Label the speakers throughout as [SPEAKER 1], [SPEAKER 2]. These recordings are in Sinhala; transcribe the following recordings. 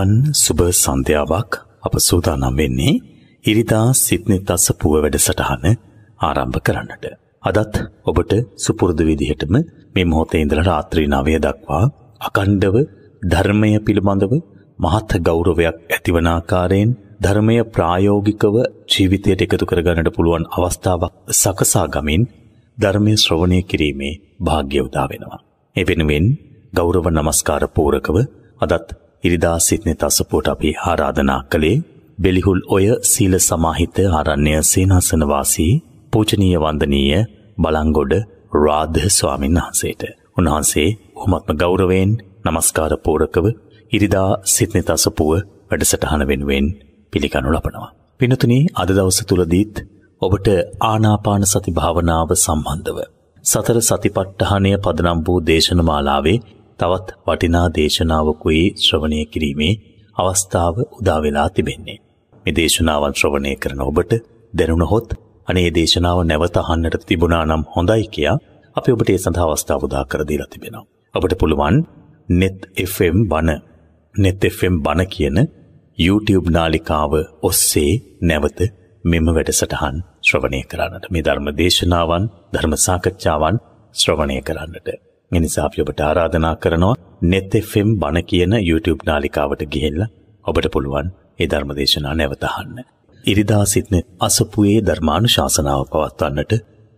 [SPEAKER 1] ඔබවන් සුබ සන්ධ්‍යාවක් අප සූදානම් වෙන්නේ ඉරිදා සිත්නි දසපුව වැඩසටහන ආරම්භ කරන්නට. අදත් ඔබට සුපුරුදු විදිහටම මේ මොහොතේ ඉඳලා රාත්‍රී 9 දක්වා අකණ්ඩව ධර්මය පිළිබඳව මහත් ගෞරවයක් ඇතිවන ආකාරයෙන් ධර්මය ප්‍රායෝගිකව ජීවිතයට එකතු කරගන්නට පුළුවන් අවස්ථාවක් සකසා ගමින් ධර්මයේ ශ්‍රවණය කිරීමේ වාග්ය උදා වෙනවා. ඒ වෙනුවෙන් ගෞරව නමස්කාර පූරකව අදත් ඉරිදා සිත්නෙ තසපුවට අපි ආරාධනා කළේ බෙලිහුල් ඔය සීල සමාහිත ආරණ්‍ය සේනාසනවාසී පූජනීය වන්දනීය බලංගොඩ රාධ ස්වාමීන් වහන්සේට. උන්වහන්සේ උමත්ම ගෞරවයෙන් নমස්කාර පූරකව ඉරිදා සිත්නෙ තසපුව වැඩසටහන වෙනුවෙන් පිළිගනු ලබනවා. පිනතුනි අද දවස තුලදීත් ඔබට ආනාපාන සති භාවනාව සම්බන්ධව සතර සතිපට්ඨානය පදනම් වූ දේශන මාලාවේ තවත් වටිනා දේශනාවකුයි ශ්‍රවණය කිරීමේ අවස්ථාව උදා වෙලා තිබෙන්නේ. මේ දේශනාවන් ශ්‍රවණය කරන ඔබට දැනුණහොත් අනේ දේශනාව නැවත අහන්නට තිබුණා නම් හොඳයි කියා අපි ඔබට ඒ සඳහා අවස්ථාව උදා කර දීලා තිබෙනවා. ඔබට පුළුවන් net fm බන net fm බන කියන YouTube නාලිකාව ඔස්සේ නැවත මෙම වැඩසටහන් ශ්‍රවණය කරන්නට මේ ධර්ම දේශනාවන් ධර්ම සාකච්ඡාවන් ශ්‍රවණය කරන්නට එනිසා අපි ඔබට ආරාධනා කරනවා net fm බණ කියන YouTube නාලිකාවට ගිහිල්ලා ඔබට පුළුවන් ඒ ධර්ම දේශනාව නැවත අහන්න. ඉරිදා සිටන අසපුවේ ධර්මානුශාසනාව පවත්වන්නට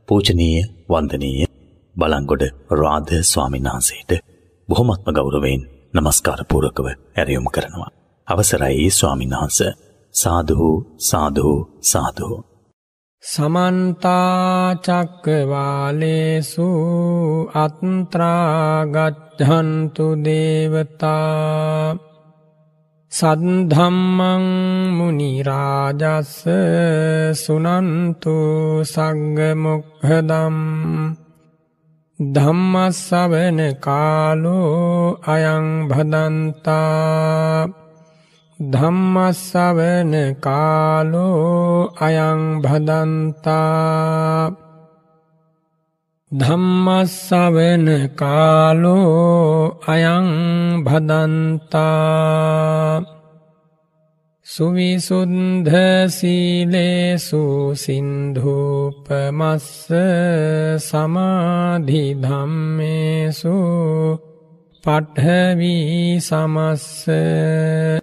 [SPEAKER 1] පූජනීය වන්දනීය බලංගොඩ රාධ ස්වාමීන් වහන්සේට බොහොමත්ම ගෞරවයෙන් নমස්කාර පූර්වකව ඇරයුම් කරනවා. අවසරයි ස්වාමීන් වහන්සේ සාදු සාදු සාදු
[SPEAKER 2] සමන්තාචක්කවාලේසු අත්ත්‍රාගච්ඡන්තු දේවතා සද්ධම්මං මුනිරාජස්ස සුනන්තු සංගමොක්හදම් ධම්මස්සවන කාලෝ අයං භදන්තා ධම්මස්සවන කාලෝ අයං භදන්තා ධම්මස්සවන කාලෝ අයං භදන්තා සුවිසුද්ධ සීලේසු සින්ධූපමස්ස සමාධි ධම්මේසු පඨවි සමස්ස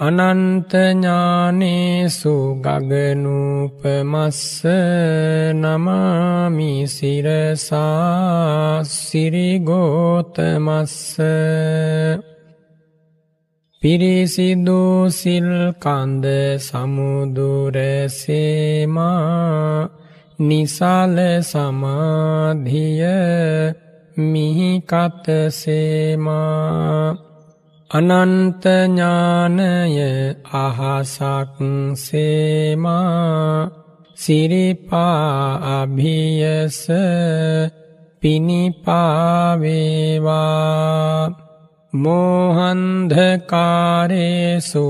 [SPEAKER 2] අනන්තඥානේසු ගගනූපමස්ස නමාමි සිරසා සිරිගෝතමස්ස පිරිසිදු සිල්කන්ද සමුදුරසේමා නිසල සමාධිය මිහිකතසේමා අනන්ත ඥානය අහසක් සේමා සිරිපා අභියස පිනිපාවේවා මෝහන්ධකාරේසු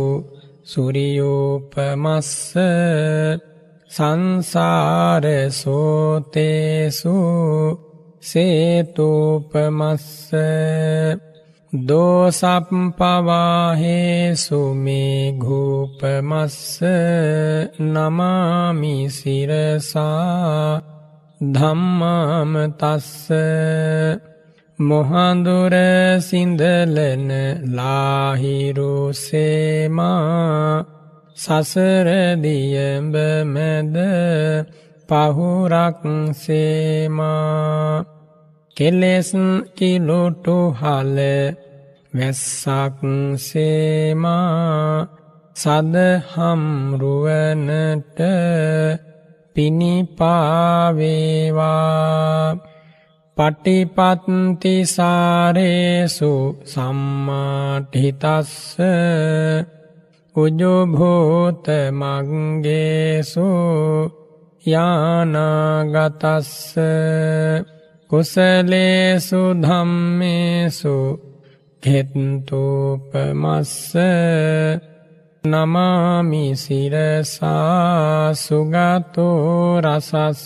[SPEAKER 2] සුරියෝපමස්ස සංසාරසෝතේසු සේතුපමස්ස දෝසප්පවාහේසු මේ ගූපමස්ස නමාමි සිරසා ධම්මාම තස්ස මොහඳුර සිඳලන ලාහිරු සේමා සසර දියඹ මැද පහුරක් සේමා කෙලෙස් කිලුටු හල වැස්සක් සේමා සදහම් රුවනට පිනිපාවේවා පටිපත්ති සාරේසු සම්මාටිතස්ස උජුභූත මංගේසු යානාගතස්ස කුසලේසු ධම්මේසු කෙත්තූපමස්ස නමාමි සිරසා සුගතෝ රසස්ස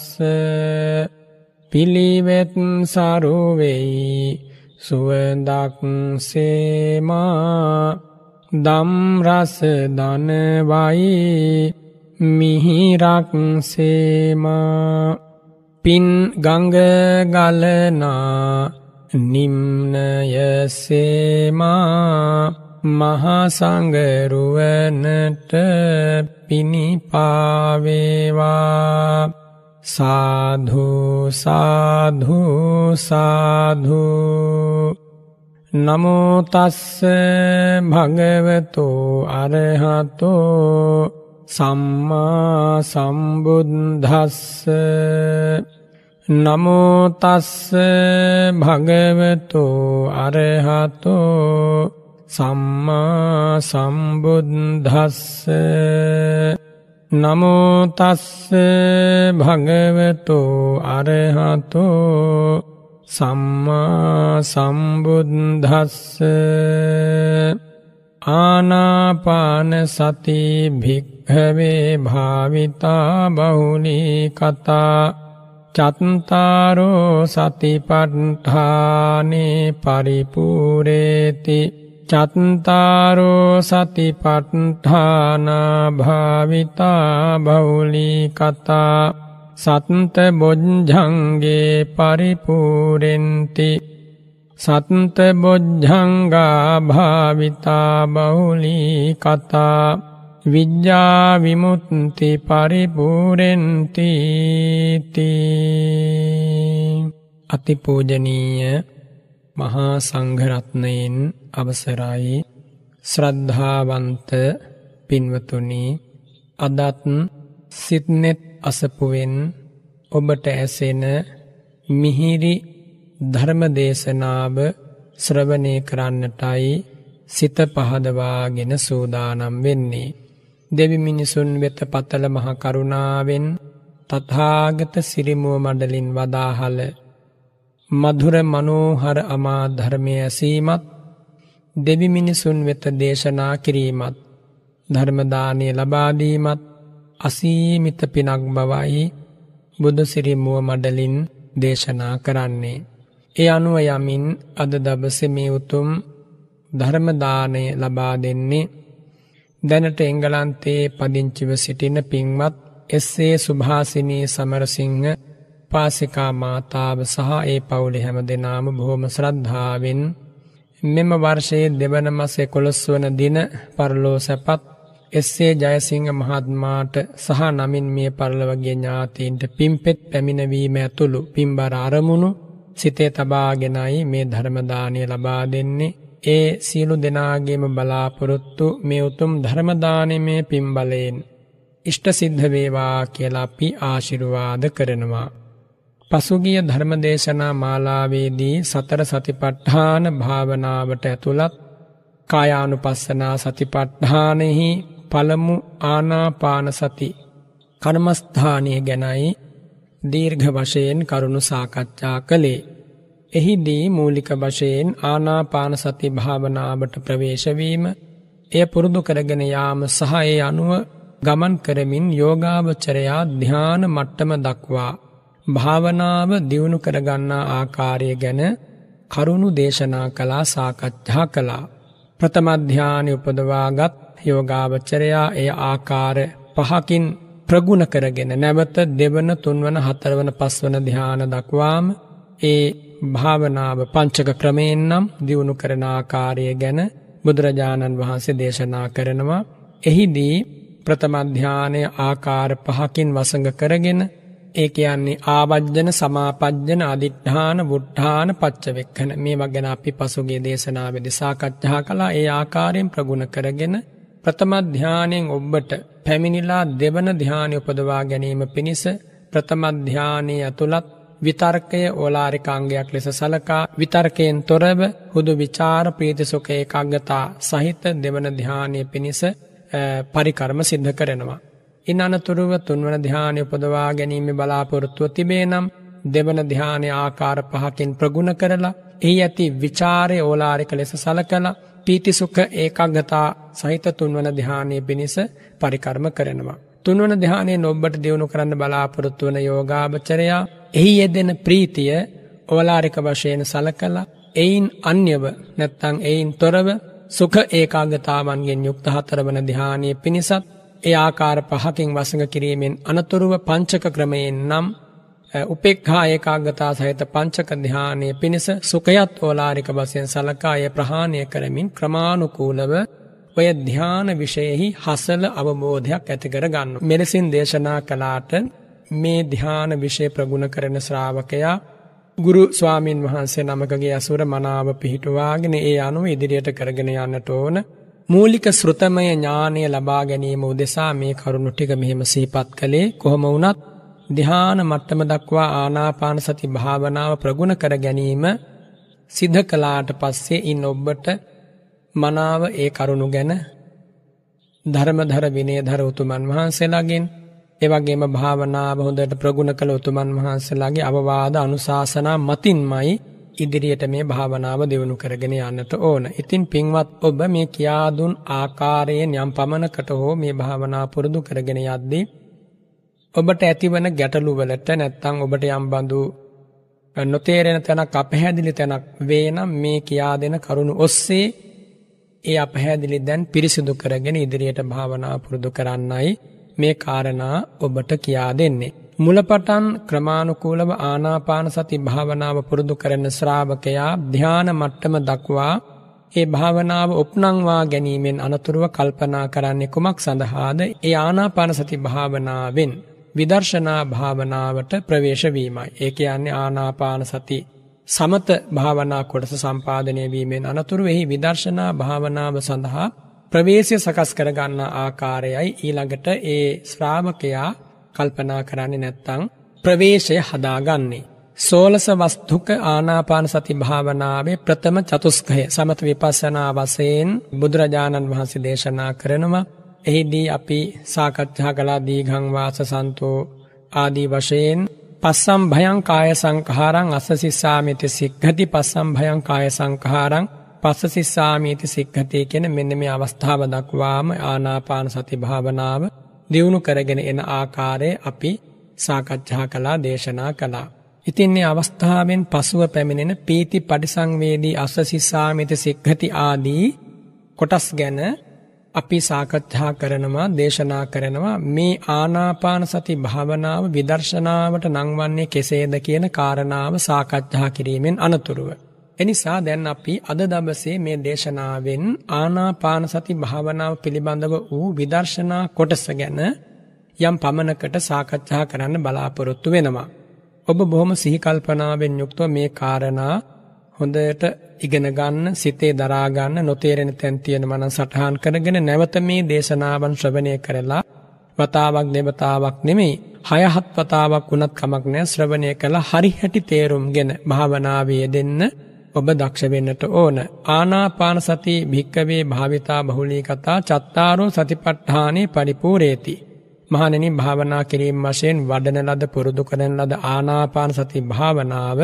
[SPEAKER 2] පිළිවෙත් සරුවෙයි සුවදක් සේමා දම් රස දනවයි මිහිරක් සේමා පින් ගංග ගලනා නිම්නයසේමා මහසංගරුවනට පිණිපාවේවා සාධු සාධු සාධු නමෝතස්ස භගවතෝ අරහතෝ සම්මා සම්බුද්ධස්ස නමෝතස්ස භගවතු අරහතෝ සම්මා සම්බුද්ධස්ස නමෝතස්ස භගවතු අරහතෝ සම්මා සම්බුද්ධස්ස ආනාපාන සති භික්හවේ භාවිතා බහුලී කතා චත්තාරෝ සතිපට්ඨානේ පරිපූරේති චත්තාරෝ සතිපට්ඨානා භාවිතා බෞලී කතා සත්ත බොජ්ජංගේ පරිපූරෙන්ති සත්ත බොජ්ජංගා භාවිතා බෞලී කතා විද්‍යා විමුත්ති පරිපූරෙන්ති අතිපූජනීය මහා සංඝරත්නයෙන් අවසරයි ශ්‍රද්ධාවන්ත පින්වතුනි අදත් සිත්නෙත් අසපුවෙන් ඔබට ඇසෙන මිහිරි ධර්මදේශනාව ශ්‍රවණය කරන්නටයි සිත පහදවාගෙන සූදානම් වෙන්නේ දෙවි මිනිසුන් වෙත පතල මහකරුණාවෙන් තතාගත සිරිමුව මඩලින් වදාහල. මధుර මනෝහර අමා ධර්මය ඇසීමත් දෙවි මිනිසුන් වෙත දේශනා කිරීමත් ධර්මදානය ලබාදීමත් අසීමිත පිනක් බවයි බුදුසිරිමුව මඩලින් දේශනා කරන්නේ. ඒ අනුව යමින් අද දබස මේ උතුම් ධර්මදානය ලබා දෙන්නේ දැනට එංගලන්තයේ පදිංචිව සිටින පින්වත් එස්සේ සුභාසිනී සමරසිංහ පාසිකා මාතාව සහ ඒ පවුලි හැම දෙනාම බොහොම ශ්‍රද්ධාවෙන් මෙම වර්ෂයේ දෙවන මස එකොළොස් වන දින පරලෝ සැපත් එස්සේ ජයසිංහ මහත්මාට සහ නමින් මිය පරලවගේ ඥාතීන්ට පිම්පෙත් පැමිණවීම ඇතුළු පිම්බර අරමුණු සිතේ තබාගෙනයි මේ ධර්මදානය ලබා දෙන්නේ ඒ සියලු දෙනාගේම බලාපොරොත්තු මේ උතුම් ධර්ම දානමේ පින්බලයෙන් ඉෂ්ට සිද්ධ වේවා කියලා අපි ආශිර්වාද කරනවා. පසුගිය ධර්මදේශනා මාලාවේදී සතර සතිපට්ඨාන භාවනාවට ඇතුළත් කායානුපස්සනා සතිපට්ඨානෙහි පළමු ආනාපාන සති කර්මස්ථානය ගැනයි දීර්ඝ වශයෙන් කරුණු සාකච්ඡා කළේ. එහිදී මූලික වශයෙන් ආනාපාන සති භාවනාවට ප්‍රවේශවීම එය පුරුදු කරගෙන යාම සහ ඒ අනුව ගමන් කරමින් යෝගාවචරයා ධ්‍යාන මට්ටම දක්වා භාවනාව දියුණු කරගන්නා ආකාරය ගැන කරුණු දේශනා කළා සාකච්ඡා කළා ප්‍රථම ධානය උපදවාගත් යෝගාවචරයා ඒ ආකාර පහකින් ප්‍රගුණ කරගෙන නැවත දෙවන තුන්වන හතරවන පස්වන ධාන දක්වාම ඒ භාවනාව පංචක ක්‍රමයෙන් නම් දියුණු කරන ආකාරය ගැන බුදුරජාණන් වහන්සේ දේශනා කරනවා. එහිදී ප්‍රථම ධානය ආකාර පහකින් වසඟ කරගෙන ඒ කියන්නේ ආවජ්ජන සමාපජ්ජන අදිඨාන වුට්ඨාන පච්චවෙක්ඛන මේවා ගැන අපි පසුගිය දේශනාවේදී සාකච්ඡා කළා ඒ ආකාරයෙන් ප්‍රගුණ කරගෙන ප්‍රථම ධානයෙන් ඔබට පැමිණිලා දෙවන ධානය උපදවා ගැනීම පිණිස ප්‍රථම ධානයේ ඇතුළත් විතර්කය ඕලාරිකාංගයක් ලෙස සලකා විතර්කයෙන් තොරව හුදු විචාර ප්‍රීතිසුක ඒකාග්‍රතා සහිත දෙවන ධ්‍යානය පිණිස පරිකර්ම සිද්ධ කරනවා. ඉන් අනතුරුව තුන්වන ධ්‍යානය උපදවා ගැනීම බලාපොරොත්තුව තිබේ නම් දෙවන ධ්‍යානය ආකාර පහකින් ප්‍රගුණ කරලා එහි ඇති විචාරය ඕලාරික ලෙස සලකලා පීතිසුක ඒකග්ගතා සහිත තුන්වන ධ්‍යානය පිණිස පරිකර්ම කරනවා. තුන්වන ධ්‍යානයෙන් ඔබට දියුණු කරන්න බලාපොරොත්තු වන යෝගාවචරයා එහි යෙදෙන ප්‍රීතිය ඕලාරික වශයෙන් සලකලා එයින් අන්‍යව නැත්තං එයින් තොරව සුඛ ඒකාගතාවන්ගෙන් යුක්ත හතරවන ධ්‍යානයේ පිණිසත් ඒ ආකාර පහකින් වසඟ කිරීමෙන් අනතුරුව පංචක ක්‍රමයෙන් නම් උපේක්ඛා ඒකාගතා සහිත පංචක ධ්‍යානයේ පිණිස සුඛයත් ඕලාරික වශයෙන් සලකා ය ප්‍රහාණය කරමින් ක්‍රමානුකූලව ඔය ධ්‍යාන විශේෂෙහි හසල අවබෝධයක් ඇති කර ගන්න. මෙලෙසින් දේශනා කළාට මේ ධ්‍යාන විෂය ප්‍රගුණ කරන ශ්‍රාවකයා ගුරු ස්වාමීන් වහන්සේ නමකගේ ඇසුර මනාව පිහිටුවාගෙන ඒ අනුව ඉදිරියට කරගෙන යන්නට ඕන මූලික ශ්‍රෘතමය ඥානය ලබා ගැනීම උදෙසා මේ කරුණු ටික මෙහෙම සිහිපත් කළේ කොහොම වුණත් ධ්‍යාන මට්ටම දක්වා ආනාපාන සති භාවනාව ප්‍රගුණ කර ගැනීම සිද්ධ කළාට පස්සේ ඉන් ඔබට මනාව ඒ කරුණු ගැන ධර්මධර විනයධර උතුමන් වහන්සේලාගෙන් ඒ වගේම භාවනාව හොඳට ප්‍රගුණ කළ උතුමන් වහන්සේලාගේ අවවාද අනුශාසනා මතින්මයි ඉදිරියට මේ භාවනාව දියුණු කරගෙන යන්නට ඕන. ඉතින් පින්වත් ඔබ මේ කියා දුන් ආකාරයෙන් යම් පමණකට හෝ මේ භාවනා පුරුදු කරගෙන යද්දී ඔබට ඇතිවන ගැටලු වලට නැත්නම් ඔබට යම් බඳු නොතේරෙන තැනක් අපහැදිලි තැනක් වේ නම් මේ කියා දෙන කරුණු ඔස්සේ ඒ අපහැදිලි දැන් පිරිසිදු කරගෙන ඉදිරියට භාවනා පුරුදු කරන්නයි මේ කාරණා ඔබට කියා දෙන්නේ. මුලපටන් ක්‍රමානුකූලව ආනාපාන සති භාවනාව පුරුදු කරන ශ්‍රාවකයා ධ්‍යාන මට්ටම දක්වා ඒ භාවනාව උපනංවා ගැනීමෙන් අනතුරුව කල්පනා කරන්නේ කුමක් සඳහාද? ඒ ආනාපාන සති භාවනාවෙන් විදර්ශනා භාවනාවට ප්‍රවේශ වීමයි. ඒ කියන්නේ ආනාපාන සති සමත භාවනා කොටස සම්පාදනය වීමෙන් අනතුරු එහි විදර්ශනා භාවනාව සඳහා ප්‍රවේශය සකස් කරගන්න ආකාරයයි ඊළඟට ඒ ශ්‍රාවකයා කල්පනා කරන්නේ නැත්තං ප්‍රවේශය හදාගන්නේ. සෝලස වස්තුක ආනාපාන සති භාවනාවේ ප්‍රථම චතුස්කය සමත විපස්සනා වශයෙන් බුදුරජාණන් වහන්සේ දේශනා කරනවා. එහිදී අපි සාකච්ඡා කළා දීඝං වාස සන්තෝ ආදී වශයෙන් පස්සම් භයං කාය සංඛාරං අස්සසිස්සාමිති සික්ඛති පස්සම් භයං කාය සංඛාරං පස්ස සිස්සාමීති සික්හතය කෙන මෙන්න මේ අවස්ථාව දක්වාම ආනාපාන සති භාවනාව දියුණු කරගෙන එන ආකාරය අපි සාකච්ඡා කලා දේශනා කලා. ඉතින්නේ අවස්ථාවෙන් පසුව පැමිණෙන පීති පටිසංවේදී අස්සසිස්සාමිත සික්හති ආදී කොටස් ගැන අපි සාකච්ඡා කරනවා දේශනා කරනවා මේ ආනාපාන සති භාවනාව විදර්ශනාවට නංවන්නේ කෙසේද කියන කාරණාව සාකච්ඡා කිරීමෙන් අනතුරුව. එනිසා දැන් අපි අද දවසේ මේ දේශනාවෙන් ආනාපාන සති භාවනාව පිළිබඳව වූ විදර්ශනා කොටස ගැන යම් පමණකට සාකච්ඡා කරන්න බලාපොරොත්තු වෙනවා. ඔබ බොහොම සිහි කල්පනාවෙන් යුක්තව මේ කාරණා හොඳට ඉගෙන ගන්න, සිතේ දරා ගන්න, නොතේරෙන තැන් තියෙනවා නම් සටහන් කරගෙන නැවත මේ දේශනාවන් ශ්‍රවණය කරලා වතාවක් දෙවතාවක් නෙමෙයි, හය හත් වතාවක් වුණත් කමක් නැහැ ශ්‍රවණය කළා හරි හැටි තේරුම්ගෙන භාවනාවේ දෙන්න ඔබ දක්ෂ වෙන්නට ඕන. ආනාපාන සති භික්කවේ භාවිතා බහුලී කතා චත්තාරෝ සතිපට්ඨානේ පරිපූර්ණේති. මහණෙනි භාවනා කිරීම වශයෙන් වඩන ලද පුරුදු කරන ලද ආනාපාන සති භාවනාව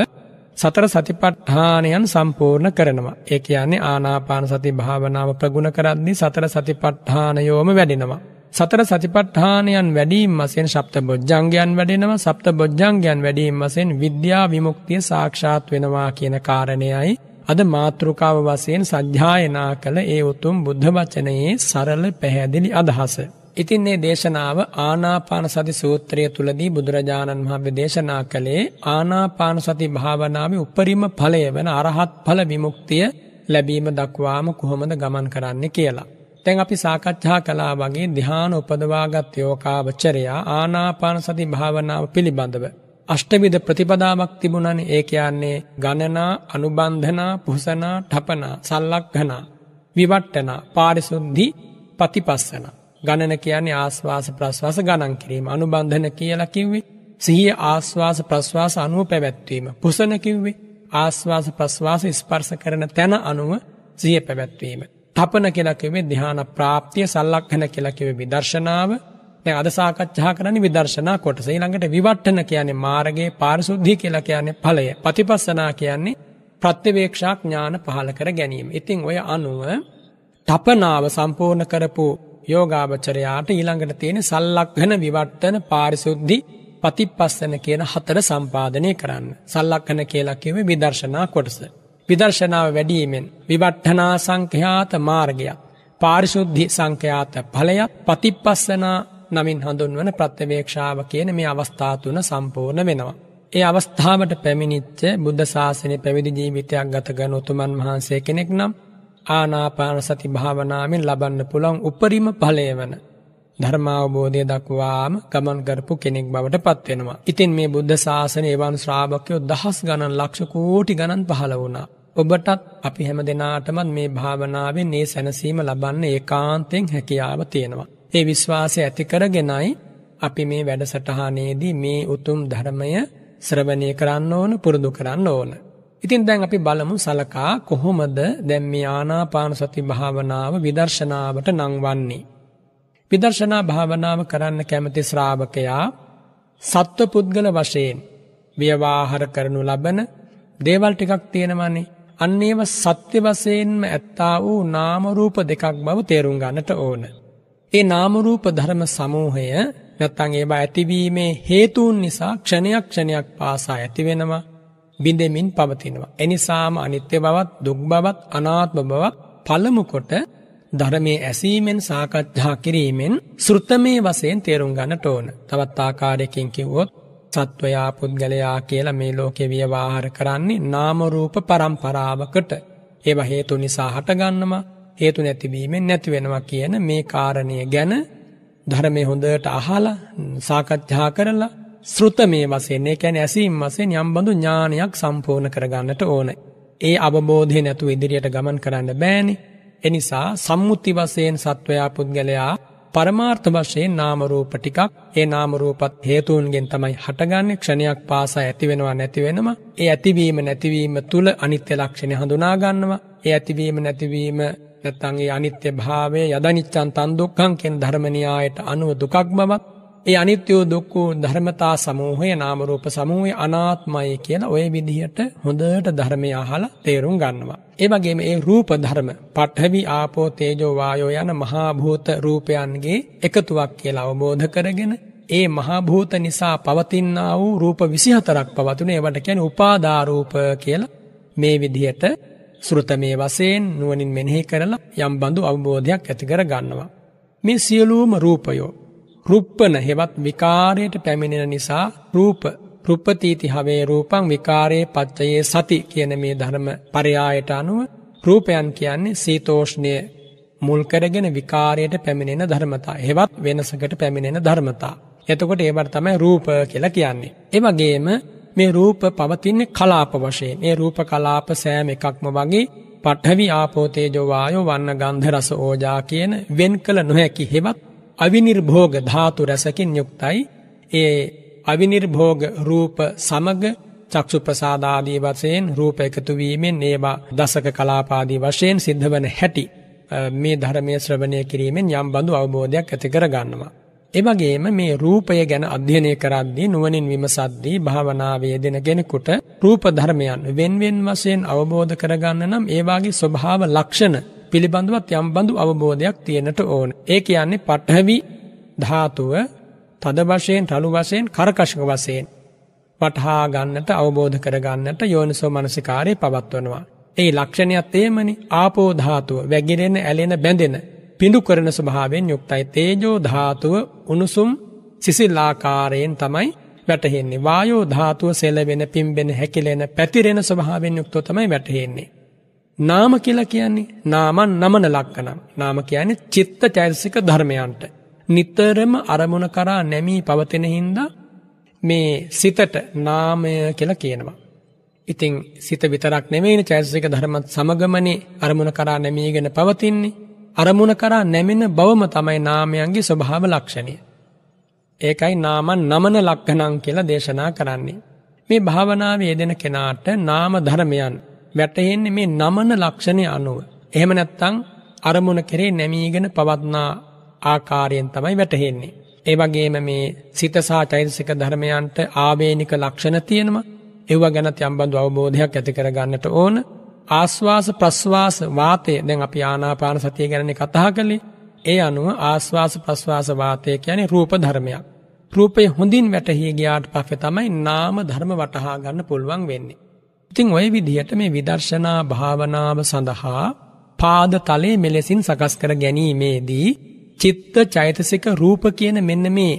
[SPEAKER 2] සතර සතිපට්ඨානයන් සම්පූර්ණ කරනවා. ඒ කියන්නේ ආනාපාන සති භාවනාව ප්‍රගුණ කරද්දී සතර සතිපට්ඨානයෝම වැඩෙනවා. සතර සතිපට්ඨානයන් වැඩිම වශයෙන් සප්තබොජ්ජංගයන් වැඩෙනවා සප්තබොජ්ජංගයන් වැඩිම වශයෙන් විද්‍යා විමුක්තිය සාක්ෂාත් වෙනවා කියන කාරණයයි අද මාතෘකාව වශයෙන් සජ්ජායනා කළ ඒ උතුම් බුද්ධ වචනයේ සරල පැහැදිලි අදහස. ඉතින් මේ දේශනාව ආනාපාන සති සූත්‍රය තුලදී බුදුරජාණන් වහන්සේ දේශනා කළේ ආනාපාන සති භාවනාවේ උපරිම ඵලය වන අරහත් ඵල විමුක්තිය ලැබීම දක්වාම කොහොමද ගමන් කරන්නේ කියලා. දැන් අපි සාකච්ඡා කළා වගේ ධ්‍යාන උපදවාගත් යෝකාවචරයා ආනාපාන සති භාවනාව පිළිබඳව අෂ්ටවිධ ප්‍රතිපදාවක් තිබුණනේ ඒ කියන්නේ ගණනා, අනුබන්ධනා, පුහසනා, ඨපනා, සල්ලක්ඝනා, විවට්ටනා, පාරිසුද්ධි, පතිපස්සන. ගණන කියන්නේ ආස්වාස ප්‍රස්වාස ගණන් කිරීම. අනුබන්ධන කියලා කිව්වේ සිහිය ආස්වාස ප්‍රස්වාස අනුව පැවැත්වීම. පුසන කිව්වේ ආස්වාස ප්‍රස්වාස ස්පර්ශ කරන තැන අනුව සිහිය පැවැත්වීම. තපන කියලා කිව්වේ ධ්‍යාන ප්‍රාප්තිය සලක්ෂණ කියලා කිව්වේ විදර්ශනාව. දැන් අද සාකච්ඡා කරන්නේ විදර්ශනා කොටස. ඊළඟට විවට්ටන කියන්නේ මාර්ගයේ පාරිශුද්ධිය කියලා කියන්නේ ඵලය. ප්‍රතිපස්සනා කියන්නේ ප්‍රත්‍යවේක්ෂා ඥාන පහල කර ගැනීම. ඉතින් ඔය අනුව තපනාව සම්පූර්ණ කරපු යෝගාවචරයාට ඊළඟට තියෙන සලක්ෂණ විවට්ටන පාරිශුද්ධි ප්‍රතිපස්සන කියන හතර සම්පාදනය කරන්න. සලක්ෂණ කියලා කිව්වේ විදර්ශනා කොටස. විදර්ශනාව වැඩීමෙන් විවට්ඨනා සංඛ්‍යාත මාර්ගයක් පාරිශුද්ධි සංඛ්‍යාත ඵලයක් පතිප්පස්සනා නමින් හඳුන්වන ප්‍රත්‍යවේක්ෂාව කියන මේ අවස්ථා තුන සම්පූර්ණ වෙනවා. ඒ අවස්ථාවට පැමිණිච්ච බුද්ධ ශාසනය පැවිදි ජීවිතයක් ගත කරන උතුමන් වහන්සේ කෙනෙක් නම් ආනාපාන සති භාවනාවෙන් ලබන්න පුළුවන් උපරිම ඵලය වන ධර්මාවබෝධය දක්වාම ගමන් කරපු කෙනෙක් බවට පත් වෙනවා. ඉතින් මේ බුද්ධ ශාසනය එවන් ශ්‍රාවකයෝ දහස් ගණන් ලක්ෂ කෝටි ගණන් පහළ වුණා. ඔබටත් අපි හැම දෙනාටමත් මේ භාවනාවෙන් මේ සැනසීම ලබන්න ඒකාන්තයෙන් හැකියාව තියෙනවා. ඒ විශ්වාසය ඇති කරගෙනයි අපි මේ වැඩසටහනේදී මේ උතුම් ධර්මය ශ්‍රවණය කරන්න ඕන පුරුදු කරන්න ඕන. ඉතින් දැන් අපි බලමු සලකා කොහොමද දැන් මේ ආනාපාන සති භාවනාව විදර්ශනාවට නංවන්නේ. විදර්ශනා භාවනාව කරන්න කැමති ශ්‍රාවකයා සත්ව පුද්ගල වශයෙන් ව්‍යවාහාර කරනු ලබන දේවල් ටිකක් තියෙනවන්නේ අන්නේම සත්‍ය වසයෙන්ම ඇත්තා වූ නාමරූප දෙකක් බව තේරුම් ගන්නට ඕන. ඒ නාමරූප ධර්ම සමූහය නැත්තං ඒවා ඇතිවීමේ හේතුන් නිසා ක්ෂණයක් ක්ෂණයක් පාසා ඇතිවෙනවා බිඳෙමින් පවතිනවා. එනිසාම අනිත්‍ය බවත් දුක් බවත් අනාත්ම බවත් පළමුකොට ධර්මයේ ඇසීමෙන් සාකච්ඡා කිරීමෙන් ශෘතමේ වශයෙන් තේරුම් ගන්නට ඕන. තවත් ආකාරයකින් කිව්වොත් සත්වයා පුද්ගලයා කියලා මේ ලෝකෙ ව්‍යවහාර කරන්නේ නාම රූප පරම්පරාවකට. ඒව හේතු නිසා හටගන්නම හේතු නැතිවීමෙන් නැති වෙනවා කියන මේ කාරණය ගැන ධර්මයේ හොඳට අහලා සාකච්ඡා කරලා ශ්‍රුත මේ වශයෙන් ඒ කියන්නේ ඇසීම් වශයෙන් යම් බඳු ඥානයක් සම්පූර්ණ කරගන්නට ඕනේ. ඒ අවබෝධය නැතුව ඉදිරියට ගමන් කරන්න බෑනේ. එනිසා සම්මුති වශයෙන් සත්වයා පුද්ගලයා පරමාර්ථ වශයෙන් නාම රූප ටිකක් ඒ නාම රූපත් හේතුන්ගෙන් තමයි හටගන්නේ ක්ෂණයක් පාසා ඇති වෙනවා නැති වෙනවා ඒ ඇතිවීම නැතිවීම තුල අනිත්‍ය ලක්ෂණය හඳුනා ගන්නවා ඒ ඇතිවීම නැතිවීම නැත්නම් ඒ අනිත්‍ය භාවය යදනිච්ඡන් තන් දුක්ඛං කියන ධර්ම න්‍යායට අනුව දුකක් බවත් ඒ අනිත්‍යෝ දුක්ඛෝ ධර්මතා සමූහය නාම රූප සමූහය අනාත්මයි කියලා ওই විදිහට හොඳට ධර්මය අහලා තේරුම් ගන්නවා. ඒ වගේම ඒ රූප ධර්ම පඨවි ආපෝ තේජෝ වායෝ යන මහා භූත රූපයන්ගේ එකතුවක් කියලා අවබෝධ කරගෙන ඒ මහා භූත නිසා පවතිනා වූ රූප 24ක් පවතුනේ ඒවට කියන්නේ උපාදා රූප කියලා මේ විදිහට ශ්‍රුතමේ වශයෙන් නුවණින් මෙනෙහි කරලා යම් බඳු අවබෝධයක් ඇති කර ගන්නවා මේ සියලුම රූපයෝ රුප්පන හෙවත් විකාරයට පැමිණෙන නිසා රූප රුප්පතීති හවේ රූපං විකාරයේ පච්චයේ සති කියන මේ ධර්ම පරයායට අනුව රූපයන් කියන්නේ සීතෝෂ්ණය මුල් කරගෙන විකාරයට පැමිණෙන ධර්මතා. හෙවත් වෙනසකට පැමිණෙන ධර්මතා. එතකොට ඒවට තමයි රූප කියලා කියන්නේ. ඒ වගේම මේ රූප පවතින්නේ කලාප වශයෙන්. මේ රූප කලාප සෑම එකක්ම වගේ පඨවි ආපෝ තේජෝ වායෝ වන්න ගන්ධ රස ඕජා කියන වෙන් කළ නොහැකි හේවත් අවිනිර්භෝග ධාතු රැසකින් යුක්තයි ඒ අවිනිර්භෝග රූප සමග චක්ෂු ප්‍රසාදාදී වසයෙන් රූප එකතුවීමෙන් ඒවා දසක කලාපාදී වශයෙන් සිද්ධ වන හැටි මේ ධර්මය ශ්‍රවණය කිරීමෙන් යම් බඳු අවබෝධයක් ඇති කරගන්නවා. එවගේම මේ රූපය ගැන අධ්‍යයනය කරද්දී නුවණින් විමසද්දී භාවනාවේ දෙන කෙනෙකුට රූප ධර්මයන් වෙන්වෙන් වශයෙන් අවබෝධ කරගන්න නම් ඒ වාගේ ස්වභාව ලක්ෂණ පිළිබඳවත් යම් බඳු අවබෝධයක් තියෙනට ඕන. ඒ කියන්නේ පඨවි ධාතුව තද වශයෙන්, රළු වශයෙන්, කරකශක වශයෙන් වටහා ගන්නට අවබෝධ කර ගන්නට යෝනිසෝ මනසිකාරය පවත්වනවා. ඒ ලක්ෂණයත් එමනේ ආපෝ ධාතුව වැగిරෙන, ඇලෙන, බැඳෙන, පිඬු කරන ස්වභාවයෙන් යුක්තයි. තේජෝ ධාතුව උණුසුම් සිසිලාකාරයෙන් තමයි වැටහෙන්නේ. වායෝ ධාතුව සෙලවෙන, පිම්බෙන, හැකිලෙන, පැතිරෙන ස්වභාවයෙන් යුක්තව තමයි වැටහෙන්නේ. නාම කියලා කියන්නේ නාමන් නමන ලක්කනම්. නාම කියන්නේ චිත්ත චෛතසික ධර්මයන්ට. නිතරම අරමුණ කරා නැමී පවතින හින්දා මේ සිතට නාමය කියලා කියනවා. ඉතින් සිත විතරක් නෙමෙයිනේ චෛතසික ධර්මත් සමගමනේ අරමුණ කරා නැමීගෙන පවතින්නේ. අරමුණ කරා නැමෙන බවම තමයි නාමයන්ගේ ස්වභාව ලක්ෂණය. ඒකයි නාමන් නමන ලක්ෂණං කියලා දේශනා කරන්නේ. මේ භාවනාවේ යෙදෙන කෙනාට නාම ධර්මයන් වැටෙන්නේ මේ නමන ලක්ෂණය අනුව. එහෙම නැත්නම් අරමුණ කෙරේ නැමීගෙන පවත්නා ආකාරයෙන් තමයි වැටහෙන්නේ. ඒ වගේම මේ සිත සහ චෛතසික ධර්මයන්ට ආවේනික ලක්ෂණ තියෙනවා. ඒවා ගැන තියම්බඳු අවබෝධයක් ඇති කරගන්නට ඕන. ආස්වාස ප්‍රස්වාස වාතය දැන් අපි ආනාපාන සතිය ගැන කතා කළේ. ඒ අනුව ආස්වාස ප්‍රස්වාස වාතය කියන්නේ රූප ධර්මයක්. රූපය හොඳින් වැටහි ගියාට පස්සේ තමයි නාම ධර්ම වටහා ගන්න පුළුවන් වෙන්නේ. ඉතින් ඔය විදිහට මේ විදර්ශනා භාවනාව සඳහා පාද තලයේ මෙලෙසින් සකස් කර ගැනීමේදී චිත්ත චෛතසික රූප කියන මෙන්න මේ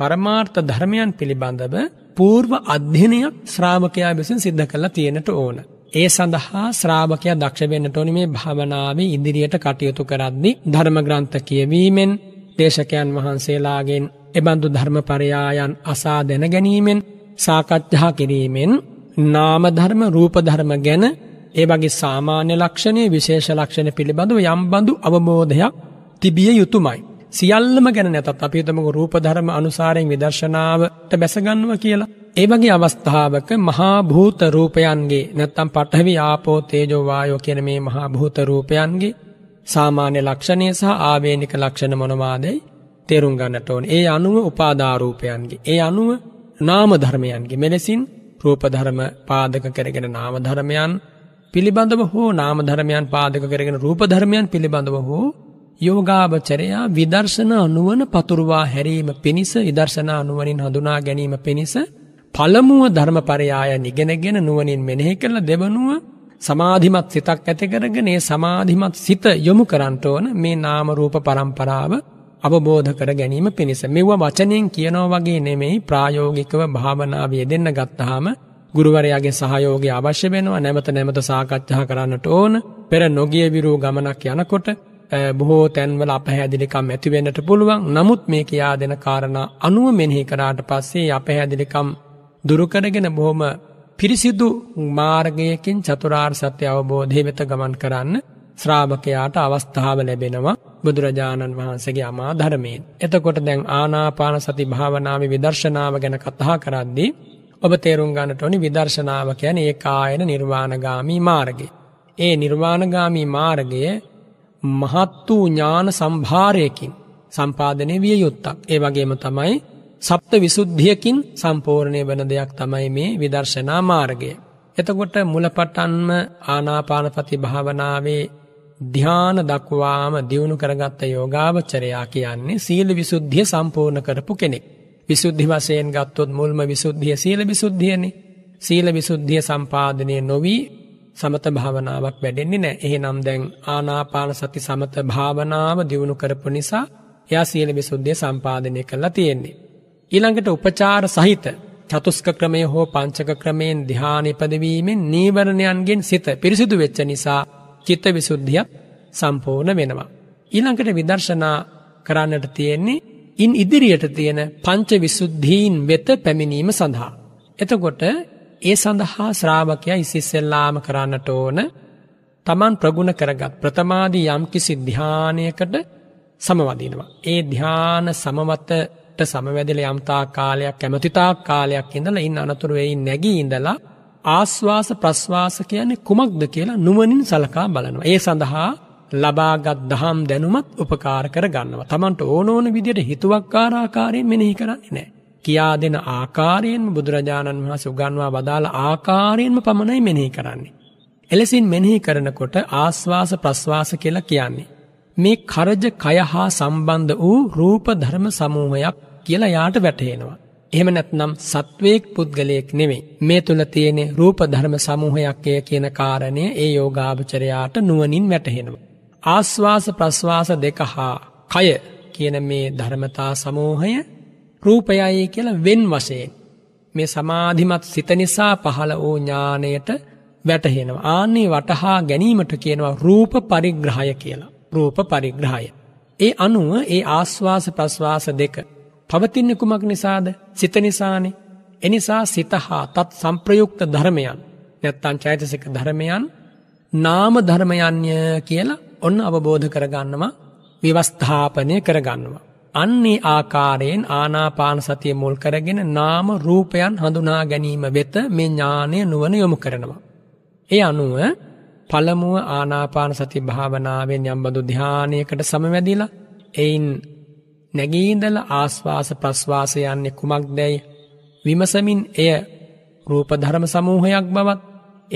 [SPEAKER 2] පරමාර්ථ ධර්මයන් පිළිබඳව పూర్ව අධ්‍යයනයක් ශ්‍රාවකයා විසින් සිද්ධ කරලා තියෙනට ඕන. ඒ සඳහා ශ්‍රාවකයා දක්ෂ වෙන්නට ඕනි මේ භාවනාවේ ඉදිරියට කටයුතු කරද්දී ධර්ම ග්‍රන්ථ කියවීමෙන්, දේශකයන් වහන්සේලාගෙන් එබඳු ධර්මපරයායන් අසා දැන ගැනීමෙන්, සාකච්ඡා කිරීමෙන් නාම ධර්ම රූප ධර්ම ගැන ඒ වගේ සාමාන්‍ය ලක්ෂණේ විශේෂ ලක්ෂණ පිළිබඳව යම් බඳු අවබෝධයක් තිබිය යුතුමයි. සියල්ලම ගැන නැතත් අපි හිතමුකෝ රූප ධර්ම අනුසාරයෙන් විදර්ශනාවට බැස ගන්නවා කියලා. ඒ වගේ අවස්ථාවක මහා භූත රූපයන්ගේ නැත්තම් පඨවි ආපෝ තේජෝ වායෝ කියන මේ මහා භූත රූපයන්ගේ සාමාන්‍ය ලක්ෂණය සහ ආවේනික ලක්ෂණ මොනවාදයි තේරුම් ගන්නට ඕනේ. ඒ අනුව උපාදාරූපයන්ගේ. ඒ අනුව නාම ධර්මයන්ගේ. මෙලෙසින් රූප ධර්ම පාදක කරගෙන නාම ධර්මයන් පිළිබඳව හෝ නාම ධර්මයන් පාදක කරගෙන රූප ධර්මයන් පිළිබඳව හෝ යෝගාවචරයා විදර්ශනා නුවණ පතුරවා හැරීම පිණිස විදර්ශනා නුවණින් හඳුනා ගැනීම පිණිස පළමුව ධර්මපරයාය නිගෙනගෙන නුවණින් මෙනෙහි කළ දෙවනුව සමාධිමත් සිතක් ඇති කරගෙන ඒ සමාධිමත් සිත යොමු කරන්ට ඕන මේ නාම රූප පරම්පරාව අවබෝධ කර ගැනීම පිණිස මෙව වචනයෙන් කියනෝ වගේ නෙමෙයි ප්‍රායෝගිකව භාවනාව යෙදෙන්න ගත්තාම ගුරුවරයාගේ සහයෝගය අවශ්‍ය වෙනවා නැමත නැමත සාකච්ඡා කරන්නට ඕන පෙර නොගිය විරූ ගමනක් යනකොට බොහෝ තැන්වල අපහැදිලිකම් ඇතිවෙන්නට පුළුවන් නමුත් මේ කියා දෙන කාරණා අනුව මෙනෙහි කරාට පස්සේ අපහැදිලිකම් දුරුකරගෙන බොහොම පිරිසිදු මාර්ගයකින් චතුරාර් සත්‍ය අවබෝධය වෙත ගමන් කරන්න ශ්‍රාභකයාට අවස්ථාව ලැබෙනවා බුදුරජාණන් වහන්සේගේ අමා ධර්මයෙන්. එතකොට දැන් ආනාපාන සති භාවනාව විදර්ශනාව ගැන කතා කරද්දී ඔබ තේරුම් ගන්නට ඕනි විදර්ශනාව කියන්නේ ඒකායන නිර්වාණගාමී මාර්ගය. ඒ නිර්වාණගාමී මාර්ගය මහත් වූ ඥාන සම්භාරයකින් සම්පාදනය විය යුත්තක්. ඒ වගේම තමයි සප්ත විසුද්ධියකින් සම්පූර්ණය වන දෙයක් තමයි මේ විදර්ශනා මාර්ගය. එතකොට මුලපටන්ම ආනාපානපති භාවනාවේ ධ්‍යාන දක්වාම දියුණු කරගත්ත යෝගාවචරයා කියන්නේ සීල විසුද්ධිය සම්පූර්ණ කරපු කෙනෙක්. විසුද්ධි වශයෙන් ගත්තොත් මුල්ම විසුද්ධිය සීල විසුද්ධියනේ. සීල විසුද්ධිය සම්පාදනය නොවී සමත භාවනාවක් වැඩෙන්නේ නැහැ. එහෙනම් දැන් ආනාපාන සති සමත භාවනාව දියුණු කරපු නිසා එයා සීල විසුද්ධිය සම්පාදනය කරලා තියෙන්නේ. ඊළඟට උපචාර සහිත චතුස්ක ක්‍රමය හෝ පංචක ක්‍රමයෙන් ධ්‍යාන ඉපදවීමෙන් නීවරණයන්ගෙන් සිත පිරිසිදු වෙච්ච නිසා චිත්ත විසුද්ධියක් සම්පූර්ණ වෙනවා. ඊළඟට විදර්ශනා කරන්නට තියෙන්නේ ඉන් ඉදිරියට තියෙන පංච විසුද්ධීන් වෙත පැමිණීම සඳහා. එතකොට ඒ සඳහා ශ්‍රාවකයා ඉසිස්සෙල්ලාම කරන්නට ඕන තමන් ප්‍රගුණ කරගත් ප්‍රථමාදී යම්කිසි ධ්‍යානයකට සමවදිනවා. ඒ ධ්‍යාන සමවතට සමවැදිලා යම්තා කාලයක් කැමතිතා කාලයක් ඉඳලා ඉන්න අනතුරු වෙයි නැගී ඉඳලා ආස්වාස ප්‍රස්වාස කියන්නේ කුමක්ද කියලා නුවණින් සලකා බලනවා. ඒ සඳහා ලබාගත් දහම් දැනුමත් උපකාර කර ගන්නවා. Tamanට ඕන ඕන විදිහට හිතුවක්කාර ආකාරයෙන් මෙනෙහි කරන්නේ නැහැ. කියා දෙන ආකාරයෙන්ම බුදුරජාණන් වහන්සේ උගන්වා වදාළ ආකාරයෙන්ම පමණයි මෙනෙහි කරන්නේ. එලෙසින් මෙනෙහි කරනකොට ආස්වාස ප්‍රස්වාස කියලා කියන්නේ මේ කරජ කය හා සම්බන්ධ වූ රූප ධර්ම සමූහයක් කියලා යාට වැටහෙනවා. එහෙම නැත්නම් සත්වේක් පුද්ගලයෙක් නෙමෙයි. මේ තුල තියෙන රූප ධර්ම සමූහයක්ය කියන කාරණය ඒ යෝගාවචරයාට නුවණින් වැටහෙනවා. ආස්වාස ප්‍රස්වාස දෙක හා කය කියන මේ ධර්මතා සමූහය රූපයයි කියලා වෙන් වශයෙන් මේ සමාධිමත් සිත නිසා පහළ වූ ඥාණයට වැටහෙනවා. ආන්නේ වටහා ගැනීමට කියනවා රූප පරිග්‍රහය කියලා. රූප පරිග්‍රහය. ඒ අනුව ඒ ආස්වාස ප්‍රස්වාස දෙක පවතින්නේ කුමක් නිසාද? සිත නිසානේ. එනිසා සිත හා තත් සංප්‍රයුක්ත ධර්මයන් නැත්තම් චෛතසික ධර්මයන් නාම ධර්මයන්ය කියලා ඔන්න අවබෝධ කරගන්නවා ව්‍යවස්ථාපනය කරගන්නවා. අන්නේ ආකාරයෙන් ආනාපාන සතිය මුල් කරගෙන නාම රූපයන් හඳුනා ගැනීම වෙත මේ ඥානය නුවණ යොමු කරනවා. ඒ අනුව පළමුව ආනාපාන සති භාවනාවෙන් යම්බඳු ධානයකට සමවැදිලා එයින් නැගීදල ආස්වාස ප්‍රස්වාස යන්නේ කුමක් දැයි විමසමින් එය රූපධර්ම සමූහයක් බවත්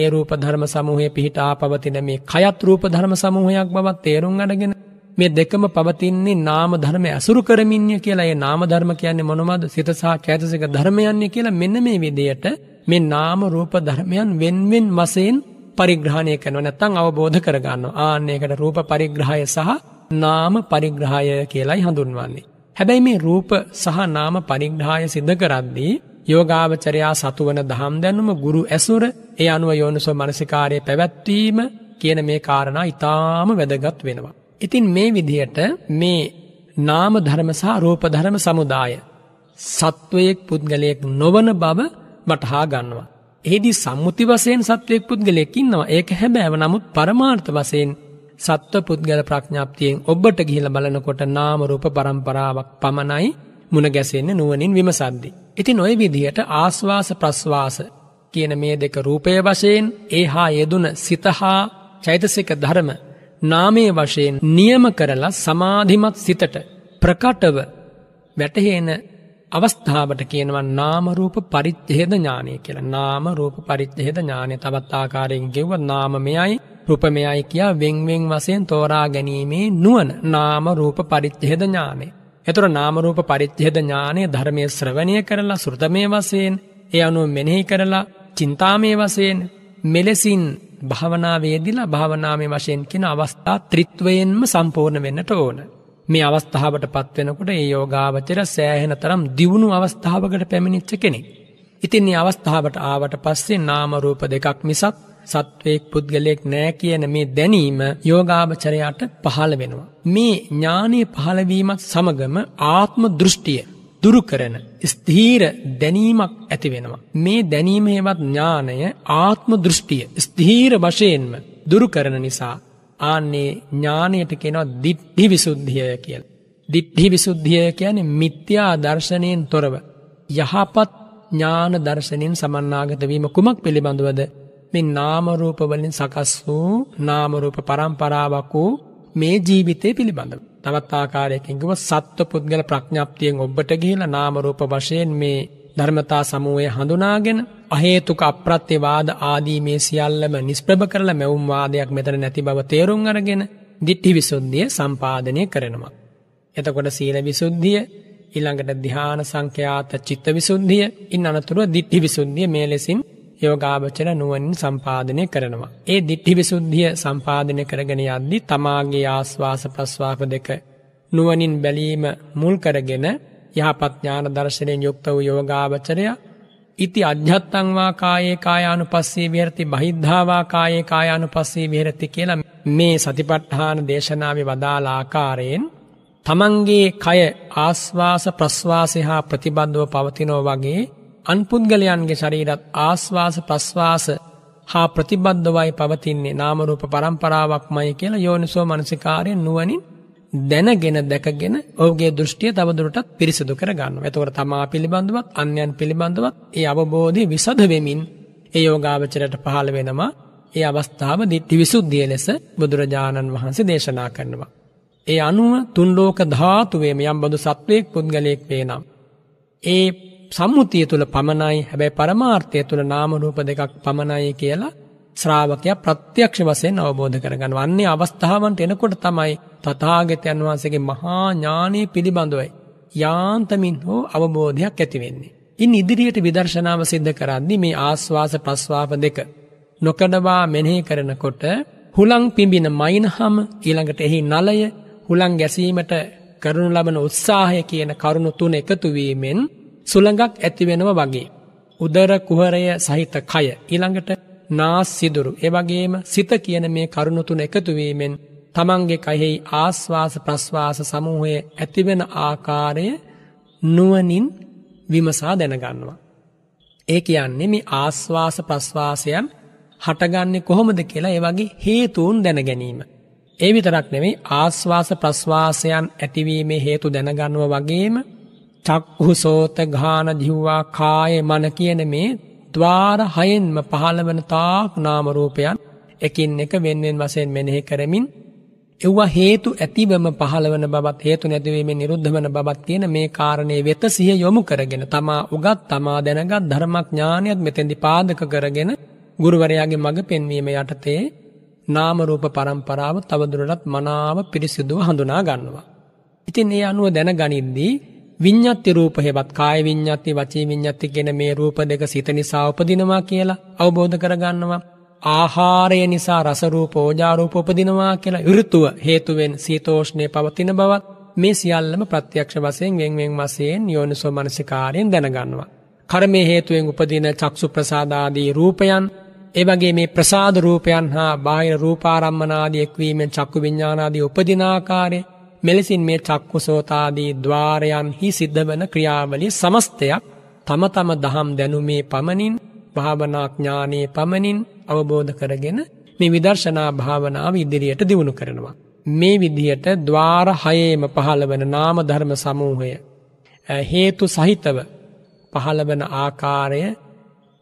[SPEAKER 2] ඒ රූපධර්ම සමූහය පිහිටා පවතින මේ කයත් රූපධර්ම සමූහයක් බවත් තේරුම් අඩගෙන මේ දෙකම පවතින්නේ නාම ධර්ම ඇසුරු කරමින්ය කියලා ඒ නාම ධර්ම කියන්නේ මොනවද සිත සහ චෛතසික ධර්මයන්නේ කියලා මෙන්න මේ විදියට මේ නාම රූප ධර්මයන් වෙන්වෙන් වශයෙන් පරිග්‍රහණය කරනවා නැත්නම් අවබෝධ කරගන්නවා ආන්න ඒකට රූප පරිග්‍රහය සහ නාම පරිග්‍රහය කියලයි හඳුන්වන්නේ. හැබැයි මේ රූප සහ නාම පරිග්‍රහය සිද්ධ කරද්දී යෝගාවචරයා සතුවන දහම් දැනුම ගුරු ඇසුර ඒ අනුව යෝනිසෝ මනසිකාරය පැවැත්වීම කියන මේ කාරණා ඉතාම වැදගත් වෙනවා. ඉතින් මේ විදිහට මේ නාම ධර්ම සහ රූප ධර්ම සමුදාය සත්වයෙක් පුද්ගලයෙක් නොවන බව වටහා ගන්නවා. එහිදී සම්මුති වශයෙන් සත්වයෙක් පුද්ගලයෙක් ඉන්නවා. ඒක හැබෑව නමුත් පරමාර්ථ වශයෙන් සත්ව පුද්ගල ප්‍රඥාප්තියෙන් ඔබට ගිහිල බලනකොට නාම රූප පරම්පරාවක් පමණයි මුණ ගැසෙන්නේ නුවණින් විමසද්දි. ඉතින් ওই විදිහට ආස්වාස ප්‍රස්වාස කියන මේ දෙක රූපය වශයෙන් ඒහා යෙදුන සිතහා චෛතසික ධර්ම නාමයේ වශයෙන් නියම කරලා සමාධිමත් සිතට ප්‍රකටව වැටහෙන අවස්ථාවට කියනවා නාම රූප පරිච්ඡේද ඥානය කියලා. නාම රූප පරිච්ඡේද ඥානය තවත් ආකාරයෙන් ගෙවුවා නාමමයයි රූපමයයි කියා වෙන් වෙන් වශයෙන් තෝරා ගැනීමේ නුවණ නාම රූප පරිච්ඡේද ඥානය. ඒතර නාම රූප පරිච්ඡේද ඥානය ධර්මයේ ශ්‍රවණය කරලා සෘතමේ වශයෙන් ඒ අනුව මෙනෙහි කරලා චින්තාමේ වශයෙන් මෙලෙසින් භාවනාවේදීලා භාවනාමේ වශයෙන් කියන අවස්ථා ත්‍රිත්වයෙන්ම සම්පූර්ණ වෙන්නට ඕන. මේ අවස්ථාවට පත්වෙනකොට ඒ යෝගාවචර සෑහෙන තරම් දියුණු අවස්ථාවකට පැමිණිච්ච කෙනෙක්. ඉතින්නේ අවස්ථාවට ආවට පස්සේ නාමරූප දෙකක් මිසක් සත්වයෙක් පුද්ගලයෙක් නෑ කියන මේ දැනීම යෝගාවචරයට පහළ වෙනවා. මේ ඥානය පහළවීමත් සමගම ආත්ම දෘෂ්ටිය දුරු කරන ස්ථීර දැනීමක් ඇති වෙනවා. මේ දැනීමේවත් ඥානය ආත්ම දෘෂ්ටිය ස්ථීර වශයෙන්ම දුරු කරන නිසා ආන්නේ ඥානයට කෙනවා දිට්ඨි විසුද්ධිය කියලා. දිට්ඨි විසුද්ධිය කියන්නේ මිත්‍යා දර්ශනයෙන් තොරව යහපත් ඥාන දර්ශනයෙන් සමන්නාගත වීම කුමක් පිළිබඳවද මේ නාම රූප වලින් සකස් වූ නාම රූප පරම්පරාවක් වූ මේ ජීවිතය පිළිබඳව තවත් ආකාරයකින් කිව්ව සත්ව පුද්ගල ප්‍රඥාප්තියෙන් ඔබට ගිහිලා නාම රූප වශයෙන් මේ ධර්මතා සමූහය හඳුනාගෙන අහේතුක අප්‍රත්‍යවාද ආදී මේ සියල්ලම නිස්ප්‍රභ කරලා මෙවුම්වාදයක් මෙතන නැති බව තේරුම් අරගෙන දිට්ටි විසුද්ධිය සම්පාදනය කරනවා. එතකොට සීල විසුද්ධිය ඊළඟට ධ්‍යාන සංඛ්‍යාත චිත්ත විසුද්ධිය ඉන් අනතුරුව දිට්ටි විසුද්ධිය මේ ලෙසින් යෝගාවචර නුවණින් සම්පාදනය කරනවා. ඒ දිට්ටි විසුද්ධිය සම්පාදනය කරගෙන යද්දී තමාගේ ආස්වාස ප්‍රස්වාප දෙක නුවණින් බැලීම මුල් කරගෙන යහපත් ඥාන දර්ශනයෙන් යුක්ත වූ යෝගාවචරය ඉති අධ්‍යත්තං වා කායේ කායානුපස්සී විහෙරති බහිද්ධා වා කායේ කායානුපස්සී විහෙරති කියලා මේ සතිපට්ඨාන දේශනාවේ වදාළ ආකාරයෙන් තමන්ගේ කය ආස්වාස ප්‍රස්වාසය හා ප්‍රතිබන්ධව පවතිනෝ වගේ අන්පුද්ගලයන්ගේ ශරීරත් ආස්වාස ප්‍රස්වාස හා ප්‍රතිබද්ධවයි පවතින්නේ නාමරූප පරම්පරාවක්මයි කියලා යෝනිසෝ මනසිකාරයෙන් නුවනින් දැනගෙන දැකගෙන ඔහුගේ දෘෂ්ටිය තවදුරටත් පිරිසිදු කර ගන්නවා. එතකොට තමා පිළිබඳවත් අන්‍යයන් පිළිබඳවත් ඒ අවබෝධය විසද වෙමින් ඒ යෝගාවචරයට පහළ වෙනවා. ඒ අවස්ථාව දිට්ඨි විසුද්ධිය ලෙස බුදුරජාණන් වහන්සේ දේශනා කරනවා. ඒ අනුව තුන් ලෝක ධාතුවේම යම් බඳු සත්වයක් පුද්ගලයෙක් වේනම්. ඒ සම්මුතිය තුල පමණයි හැබැයි පරමාර්ථය තුල නාම රූප දෙකක් පමණයි කියලා ශ්‍රාවකයා ප්‍රත්‍යක්ෂ වශයෙන් අවබෝධ කරගන්න. අන්නේ අවස්ථාවන්ට එනකොට තමයි තථාගතයන් වහන්සේගේ මහා ඥානීය පිළිබඳවයි යාන්තමින් හෝ අවබෝධයක් ඇති වෙන්නේ. ඉන් ඉදිරියට විදර්ශනාව සිද්ධ කරද්දී මේ ආස්වාස ප්‍රස්වාප දෙක නොකඩවා මෙනෙහි කරනකොට හුලං පිඹින මයින්හම ඊළඟට එහි නලය හුලං ගැසීමට කරනු ලබන උත්සාහය කියන කරුණු තුන එකතු වීමෙන් සුළඟක් ඇතිවෙනවා වගේ. උදර කුහරය සහිත කය ඊළඟට නාස් සිදුරු. එවගේම සිත කියන මේ කරුණුතුන එකතුවීමෙන් තමන්ගේ කයෙහි ආස්වාස ප්‍රස්වාස සමූහය ඇතිවෙන ආකාරය නුවනින් විමසා දැනගන්නවා. ඒ කියන්නේ මේ ආස්වාස ප්‍රස්වාසයන් හටගන්නේ කොහොමද කියලා ඒවගේ හේතුූන් දැනගැනීම. ඒ විතරක් නෙවෙයි ආස්වාස ප්‍රස්වාසයන් ඇතිවීමේ හේතු දැනගන්නව වගේම චක්හු සෝත ගාන ජිව්වා කාය මන කියන මේ ద్వාර හයෙන්ම පහළ වන තාක් නාම රූපයන් එකින් එක වෙන්වෙන් වශයෙන් මෙනෙහි කරමින් එව්වා හේතු ඇතිවම පහළ වන බවත් හේතු නැතිවීමෙන් නිරුද්ධ වන බවත් කියන මේ කාරණේ වෙත සිය යොමු කරගෙන තමා උගත් තමා දැනගත් ධර්මඥානියත් මෙතෙන්දි පාදක කරගෙන ගුරුවරයාගේ මඟ පෙන්වීම යටතේ නාම රූප පරම්පරාව තවදුරටත් මනාව පිරිසිදුව හඳුනා ගන්නවා. ඉතින් ඒ අනුව දැනගනිද්දී විඤ්ඤාති රූප හේවත් කාය විඤ්ඤාති වචී විඤ්ඤාති කියන මේ රූප දෙක සිත නිසා උපදිනවා කියලා අවබෝධ කරගන්නවා ආහාරය නිසා රස රූප ඕජා රූප උපදිනවා කියලා ඍතුව හේතුවෙන් සීතෝෂ්ණය පවතින බවත් මේ සියල්ලම ප්‍රත්‍යක්ෂ වශයෙන් වෙන්වෙන් වශයෙන් යෝනිසෝ මනසිකාරයෙන් දැනගන්නවා කර්මයේ හේතුවෙන් උපදින චක්සු ප්‍රසාද ආදී රූපයන් ඒ වගේ මේ ප්‍රසාද රූපයන් හා බාහිර රූපාරම්මන ආදී එක්වීමෙන් චක්කු විඥාන ආදී උපදින ආකාරය මෙලෙසින් මේ චක්කුසෝතාදී ద్వාරයන්හි සිද්ධවන ක්‍රියාවලිය සමස්තයක් තම තම දහම් දැනුමේ පමණින් භාවනාඥානයේ පමණින් අවබෝධ කරගෙන මේ විදර්ශනා භාවනාව ඉදිරියට දියුණු කරනවා. මේ විදිහට ద్వාර හයේම පහළවන නාම ධර්ම සමූහය හේතු සහිතව පහළවන ආකාරය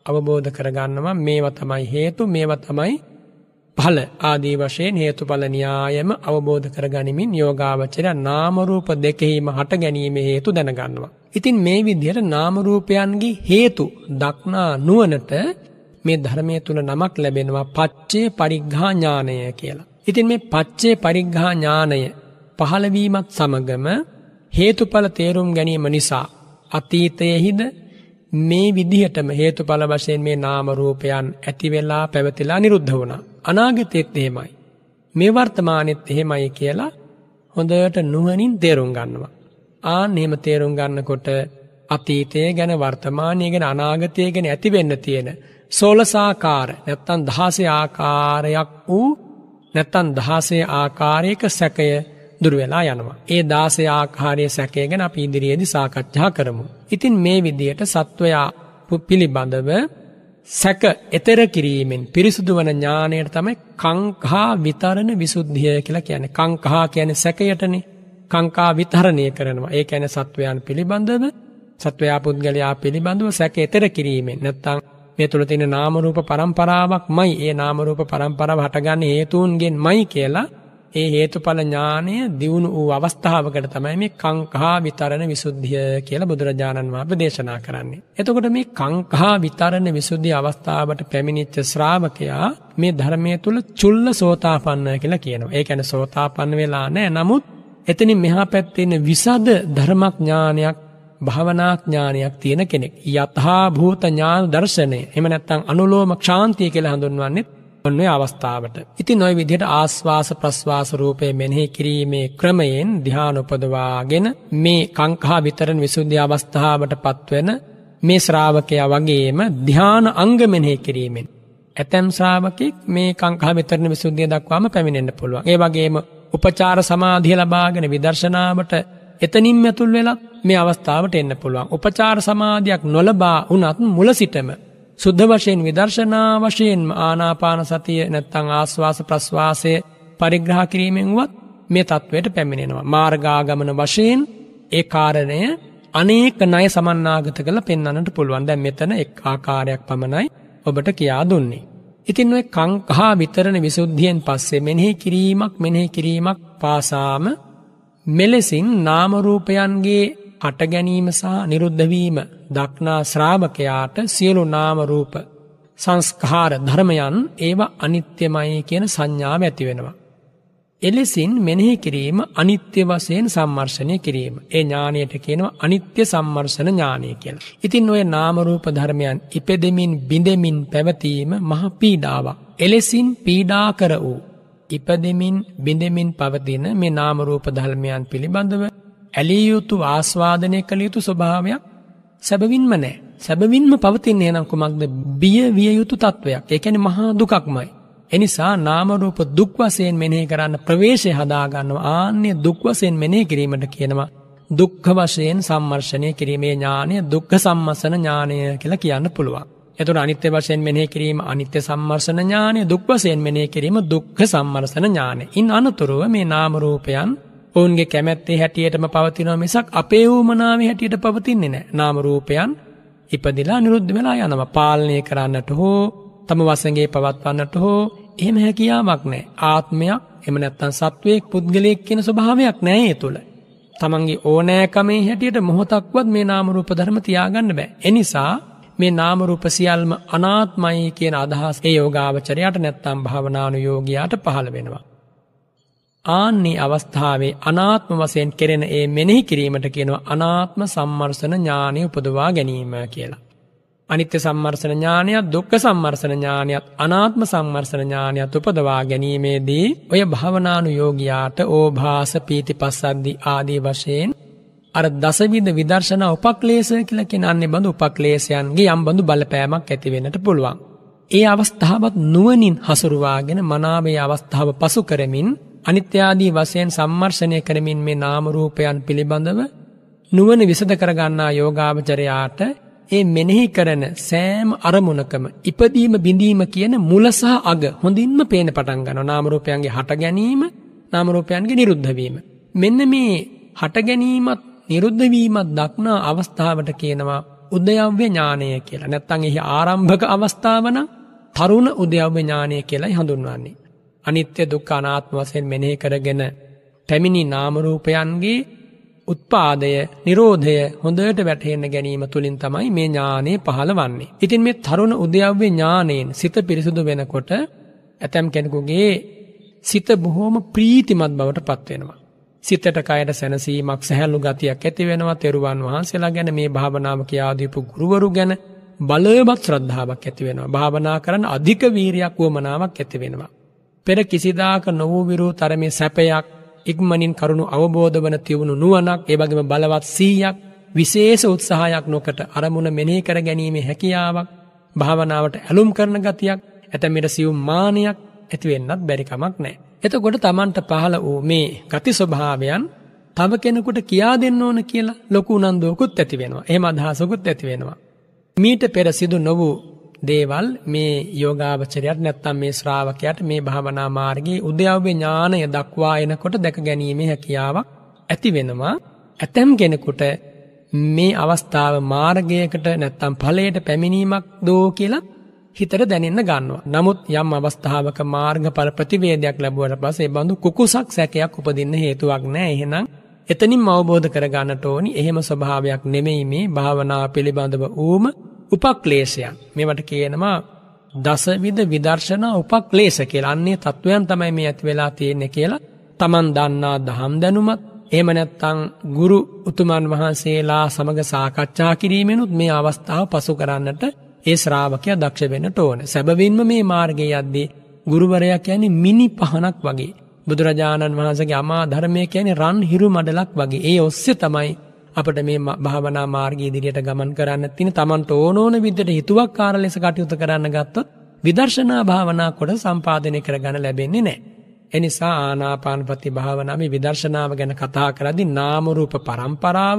[SPEAKER 2] අවබෝධ කරගන්නවා මේවා තමයි හේතු මේවා තමයි ඵල ආදී වශයෙන් හේතුඵල න්‍යායම අවබෝධ කරගනිමින් යෝගාවචරය නාම රූප දෙකෙහිම හට ගැනීම හේතු දැනගන්නවා. ඉතින් මේ විදිහට නාම රූපයන්ගේ හේතු දක්නා නුවණට මේ ධර්මයේ තුල නමක් ලැබෙනවා පච්චේ පරිග්ඝා ඥානය කියලා. ඉතින් මේ පච්චේ පරිග්ඝා ඥානය පහළවීමත් සමගම හේතුඵල තේරුම් ගැනීම නිසා අතීතයේහිද මේ විදිහටම හේතුඵල වශයෙන් මේ නාම රූපයන් ඇති වෙලා පැවතිලා නිරුද්ධ වුණා. අනාගතයේත් එහෙමයි. මේ වර්තමානෙත් එහෙමයි කියලා හොඳට නුවණින් තේරුම් ගන්නවා. ආන් එහෙම තේරුම් ගන්නකොට අතීතය ගැන වර්තමානය ගැන අනාගතය ගැන ඇති වෙන්න තියෙන සෝලසාකාර නැත්තම් 16 ආකාරයක් වූ නැත්තම් 16 ආකාරයක සැකය දුර වෙලා යනවා. ඒ 16 ආකාරයේ සැකය ගැන අපි ඉදිරියේදී සාකච්ඡා කරමු. ඉතින් මේ විදිහට සත්වයා පිළිබඳව සැක එතර කිරීමෙන් පිරිසුදු වන ඥානයට තමයි කංකා විතරණ විසුද්ධිය කියලා කියන්නේ. කංකා කියන්නේ සැකයටනේ. කංකා විතරණය කරනවා. ඒ කියන්නේ සත්වයන් පිළිබඳව සත්වයා පුද්ගලයා පිළිබඳව සැක එතර කිරීමෙන් නැත්තම් මේ තුල තියෙන නාම රූප පරම්පරාවක්මයි ඒ නාම රූප පරම්පරාව හටගන්නේ හේතුන්ගෙන්මයි කියලා ඒ හේතුඵල ඥානය දියුණු වූ අවස්ථාවකට තමයි මේ කංකහා විතරණ විසුද්ධිය කියලා බුදුරජාණන් වහන්සේ දේශනා කරන්නේ. එතකොට මේ කංකහා විතරණ විසුද්ධිය අවස්ථාවට පැමිණිච්ච ශ්‍රාවකයා මේ ධර්මයේ තුල චුල්ල සෝතාපන්න කියලා කියනවා. ඒ කියන්නේ සෝතාපන්න වෙලා නැහැ. නමුත් එතනින් මෙහා පැත්තේ ඉන්න විසද ධර්මඥානයක් භාවනාඥානයක් තියෙන කෙනෙක්. යථා භූත ඥාන දර්ශනය. එහෙම නැත්නම් අනුලෝම ක්ෂාන්තිය කියලා හඳුන්වන්නේ ඔන්නේ අවස්ථාවට. ඉතින් ওই විදිහට ආස්වාස ප්‍රස්වාස රූපය මෙනෙහි කිරීමේ ක්‍රමයෙන් ධ්‍යාන උපදවාගෙන මේ කාංකා විතරණ විසුද්ධි අවස්ථාවටපත් වෙන මේ ශ්‍රාවකයා වගේම ධ්‍යාන අංග මෙනෙහි කිරීමෙන් ඇතැම් ශ්‍රාවකෙක් මේ කාංකා විතරණ විසුද්ධිය දක්වාම පැමිණෙන්න පුළුවන්. ඒ වගේම උපචාර සමාධිය ලබාගෙන විදර්ශනාවට එතනින් ඇතුල් වෙලා මේ අවස්ථාවට එන්න පුළුවන්. උපචාර සමාධියක් නොලබා වුණත් මුල සිටම සුද්ධ වශයෙන් විදර්ශනා වශයෙන් ආනාපාන සතිය නැත්තං ආස්වාස ප්‍රස්වාසය පරිග්‍රහ කිරීමෙන් වුවත් මේ තත්ත්වයට පැමිණෙනවා. මාර්ගාගමන වශයෙන් ඒ කාරණය අනේක ණය සමන්නාගත කළ පෙන්වන්නට පුළුවන්. දැන් මෙතන එක් ආකාරයක් පමණයි ඔබට කියා දුන්නේ. ඉතින් ඔය කංකහා විතරණ විසුද්ධියෙන් පස්සේ මෙනෙහි කිරීමක් මෙනෙහි කිරීමක් පාසාම මෙලෙසින් නාම රූපයන්ගේ අට ගැනීම සහ නිරුද්ධ වීම දක්නා ශ්‍රාවකයාට සියලු නාම රූප සංස්කාර ධර්මයන් ඒව අනිත්‍යමයි කියන සංඥාව ඇති වෙනවා. එලෙසින් මෙනෙහි කිරීම අනිත්‍ය වශයෙන් සම්මර්ෂණය කිරීම. ඒ ඥානයට කියනවා අනිත්‍ය සම්මර්ෂණ ඥානය කියලා. ඉතින් ওই නාම රූප ධර්මයන් ඉපෙදෙමින් බිඳෙමින් පැවතීම මහ පීඩාවක්. එලෙසින් පීඩා කර වූ ඉපදෙමින් බිඳෙමින් පවතින මේ නාම රූප ධර්මයන් පිළිබඳව ඇලිය යුතු ආස්වාදනය කළ යුතු ස්වභාවයක් සැබවින්ම නැහැ. සැබවින්ම පවතින්නේ නම් කුමක්ද? බිය විය යුතු තත්වයක්. ඒ කියන්නේ මහා දුකක්මයි. එනිසා නාම රූප දුක් වශයෙන් මෙනෙහි කරන්න ප්‍රවේශය හදා ගන්නවා. ආන්නේ දුක් වශයෙන් මෙනෙහි කිරීමට කියනවා. දුක්ඛ වශයෙන් සම්මර්ෂණය කිරීමේ ඥානය දුක්ඛ සම්මසන ඥානය කියලා කියන්න පුළුවන්. එතකොට අනිත්‍ය වශයෙන් මෙනෙහි කිරීම අනිත්‍ය සම්මර්ෂණ ඥානය, දුක් වශයෙන් මෙනෙහි කිරීම දුක්ඛ සම්මර්ෂණ ඥානය. ඉන් අනතුරුව මේ නාම රූපයන් ඔවුන්ගේ කැමැත්තේ හැටියටම පවතිනවා මිසක් අපේ වූමනාවේ හැටියට පවතින්නේ නෑ නාම රූපයන් ඉපදිලා නිරුද්ධ වෙලා යනවා පාලනය කරන්නට හෝ තම වසගේ පවත්වන්නට හෝ එහෙම හැකියාවක් නෑ ආත්මයක් එම නැත්තන් සත්වයෙක් පුද්ගලයෙක් කියෙන ස්වභාවයක් නෑ ඒ තුළ තමන්ගේ ඕනෑකමේ හැටියට මොහොතක්වත් මේ නාමරූප ධර්ම තියාගන්න බෑ එනිසා මේ නාමරූප සියල්ම අනාත්මයි කියන අදහස් ඒ යෝගාවචරයට නැත්තම් භාවනානු යෝගයාට පහළ වෙනවා ආන්නේ අවස්ථාවේ අනාත්ම වශයෙන් කෙරෙන ඒ මෙනෙහි කිරීමට කියනවා අනාත්ම සම්මර්සන ඥානය උපදවා ගැනීම කියලා. අනිත්‍ය සම්මර්සන ඥානයත් දුක්ඛ සම්මර්සන ඥානයත් අනාත්ම සම්මර්සන ඥානයත් උපදවා ගැනීමේදී ඔය භවනානුයෝගියාට ඕභාස පීතිපස්සද්දි ආදී වශයෙන් අර දසවිධ විදර්ශනා උපක්ලේශය කියලා කියන්නේ බඳු උපක්ලේශයන්ගේ යම් බඳු බලපෑමක් ඇති වෙන්නට පුළුවන්. ඒ අවස්ථාවත් නුවණින් හසුරුවාගෙන මනාවේ අවස්ථාව පසු කරමින් අනිත්‍යාදී වශයෙන් සම්මර්ෂණය කරමින් මේ නාම රූපයන් පිළිබඳව නුවණ විසද කරගන්නා යෝගාවචරයාට ඒ මෙනෙහි කරන සෑම අරමුණකම ඉපදීම බිඳීම කියන මුල සහ අග හොඳින්ම පේන පටන් ගන්නවා නාම රූපයන්ගේ හට ගැනීම නාම රූපයන්ගේ නිරුද්ධ වීම මෙන්න මේ හට ගැනීමත් නිරුද්ධ වීමත් දක්නා අවස්ථාවට කියනවා උදයව්‍ය ඥානය කියලා නැත්තං එහි ආරම්භක අවස්ථාවන තරුණ උදයව්‍ය ඥානය කියලායි හඳුන්වන්නේ. අනිත්‍ය දුක් අනාත්ම වසයෙන් මෙනෙහි කරගෙන පැමිණි නාමරූපයන්ගේ උත්පාදය නිරෝධය හොඳට වැටහෙන්න ගැනීම තුළින් තමයි මේ ඥානය පහළ වන්නේ. ඉතින් මේ තරුණ උදයව්‍ය ඥානයෙන් සිත පිරිසුදු වෙනකොට ඇතැම් කෙනෙකුගේ සිත බොහෝම ප්‍රීතිමත් බවට පත්වෙනවා. සිතට කයට සැනසීමක් සැහැල්ලු ගතියක් ඇති වෙනවා තෙරුවන් වහන්සේලා ගැන මේ භාවනාව කියා දීපු ගුරුවරු ගැන බලවත් ශ්‍රද්ධාවක් ඇති වෙනවා. භාවනා කරන අධික වීරියක් වමනාවක් ඇති වෙනවා. පෙර කිසිදාක නොවූ විරු තරමේ සැපයක් ඉක්මනින් කරුණු අවබෝධ වන තියුණු නුවණක් ඒ වගේම බලවත් සීයක් විශේෂ උත්සාහයක් නොකට අරමුණ මෙනෙහි කර ගැනීමේ හැකියාවක් භාවනාවට ඇලුම් කරන ගතියක් ඇතැමිට සියුම් මානයක් ඇති වෙන්නත් බැරි කමක් නැහැ. එතකොට Tamanට පහළ වූ මේ ගති ස්වභාවයන් තව කෙනෙකුට කියා දෙන්න ඕන කියලා ලොකු උනන්දුවකුත් ඇති වෙනවා. එහෙම අදහසකුත් ඇති වෙනවා. මීට පෙර සිදු නොවූ දේවල් මේ යෝගාවචරයට නැත්තම් මේ ශ්‍රාවකයාට මේ භාවනා මාර්ගයේ උද්‍යව්‍ය ඥානය දක්වා එනකොට දැක ගැනීමේ හැකියාවක් ඇති වෙනවා. ඇතම් කෙනෙකුට මේ අවස්ථාව මාර්ගයකට නැත්තම් ඵලයට පැමිණීමක් දෝ කියලා හිතට දැනෙන්න ගන්නවා. නමුත් යම් අවස්ථාවක මාර්ගඵල ප්‍රතිවේදයක් ලැබුවට පස්සේ බඳු කුකුසක් සැකයක් උපදින්න හේතුවක් නැහැ. එහෙනම් එතනින්ම අවබෝධ කර ගන්නට ඕනි. එහෙම ස්වභාවයක් නෙමෙයි මේ භාවනාව පිළිබඳව ඌම උපක්ලේශයක්. මේවට කියනවා දසවිධ විදර්ශනා උපක්ලේශ කියලා. අන්නේ තත්වයන් තමයි මේ ඇති වෙලා තියෙන්නේ කියලා. Taman දන්නා දහම් දැනුමත් එහෙම නැත්නම් ගුරු උතුමන් වහන්සේලා සමග සාකච්ඡා කිරීමෙනුත් මේ අවස්ථාව පසු කරන්නට ඒ ශ්‍රාවකයා දක්ෂ වෙන්නට ඕන. සැබවින්ම මේ මාර්ගයේ යද්දී ගුරුවරයා කියන්නේ මිනි පහනක් වගේ. බුදුරජාණන් වහන්සේගේ අමා ධර්මය කියන්නේ රන් හිරු මඩලක් වගේ. ඒ ඔස්සේ තමයි අපිට මේ භාවනා මාර්ගයේ ඉදිරියට ගමන් කරන්න තියෙන Tamanට ඕන ඕන විදිහට හිතුවක්කාර ලෙස කටයුතු කරන්න ගත්තොත් විදර්ශනා භාවනා කොට සම්පාදනය කරගන්න ලැබෙන්නේ නැහැ. එනිසා ආනාපානපති භාවනාව මේ විදර්ශනාව ගැන කතා කරද්දී නාම රූප පරම්පරාව,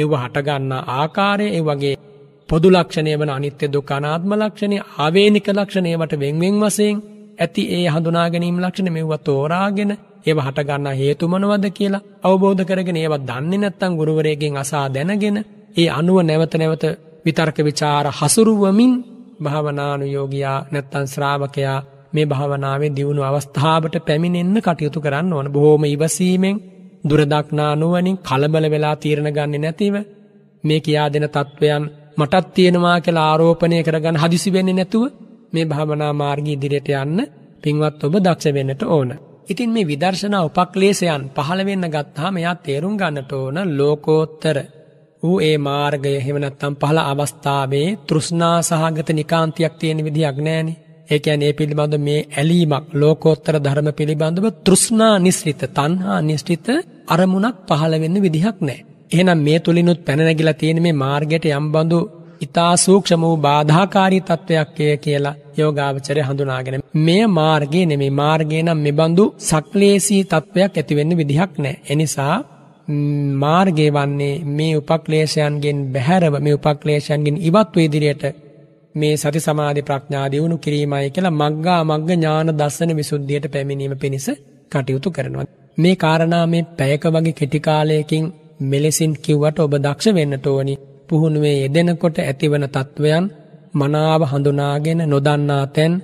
[SPEAKER 2] ඒව හටගන්නා ආකාරය, ඒ වගේ පොදු ලක්ෂණය වන අනිත්‍ය දුක් අනාත්ම ලක්ෂණය ආවේනික ලක්ෂණයවට වෙන්වෙන් වශයෙන් ඇති ඒ හඳුනා ගැනීම ලක්ෂණ මෙව්ව තෝරාගෙන ඒව හට ගන්න හේතු මොනවද කියලා අවබෝධ කරගෙන ඒව දන්නේ නැත්නම් ගුරුවරයෙක්ගෙන් අසා දැනගෙන ඒ අනුව නැවත නැවත විතර්ක ਵਿਚාර හසුරුවමින් භාවනානුයෝගියා නැත්නම් ශ්‍රාවකයා මේ භාවනාවේ දියුණු අවස්ථාවට පැමිණෙන්න කටයුතු කරන්න ඕන. බොහොම ඉවසීමෙන් දුරදක්නා නුවණින් කලබල වෙලා තීරණ ගන්නේ නැතිව මේ කියා දෙන தත්වයන් මටත් තියෙනවා කියලා ආරෝපණය කරගන්න හදිසි වෙන්නේ නැතුව මේ භාවනා මාර්ගය ඉදිරියට යන්න පින්වත් ඔබ දක්ෂ වෙන්නට ඕන. ඉතින් මේ විදර්ශනා උපක්ලේශයන් පහළ වෙන්න ගත්තාම එයා තේරුම් ගන්නට ඕන ලෝකෝත්තර ඌ ඒ මාර්ගය එහෙම නැත්නම් පහළ අවස්ථාවේ තෘෂ්ණා සහගත නිකාන්තියක් තියෙන විදිහක් නැහැනේ. ඒ කියන්නේ මේ පිළිබඳ මේ ඇලීමක් ලෝකෝත්තර ධර්ම පිළිබඳව තෘෂ්ණා නිස්ෘත, තණ්හා නිස්ෘත අරමුණක් පහළ වෙන්න විදිහක් නැහැ. එහෙනම් මේ තුලිනුත් පැන නැගිලා තියෙන මේ මාර්ගයට යම්බඳු ඊතා සූක්ෂම වූ බාධාකාරී තත්වයක් කියලා යෝගාවචරය හඳුනාගෙන මේ මාර්ගයේ නෙමේ මාර්ගය නම් මෙබඳු සක්ලේශී තත්වයක් ඇති වෙන්න විදිහක් නැහැ. එනිසා මාර්ගය වන්නේ මේ උපක්ලේශයන්ගෙන් බැහැරව මේ උපක්ලේශයන්ගෙන් ඉවත් වූ ඉදිරියට මේ සති සමාධි ප්‍රඥා දියුණු කිරීමයි කියලා මග්ගා මග්ග ඥාන දර්ශන විසුද්ධියට පැමිණීම පිණිස කටයුතු කරනවා. මේ කාරණා මේ පැයක වගේ කෙටි කාලයකින් මෙලෙසින් කිව්වට ඔබ දක්ෂ වෙන්නට ඕනි පුහුණුවේ යෙදෙනකොට ඇතිවන තත්ත්වයන් මනාව හඳුනාගෙන නොදන්නා තැන්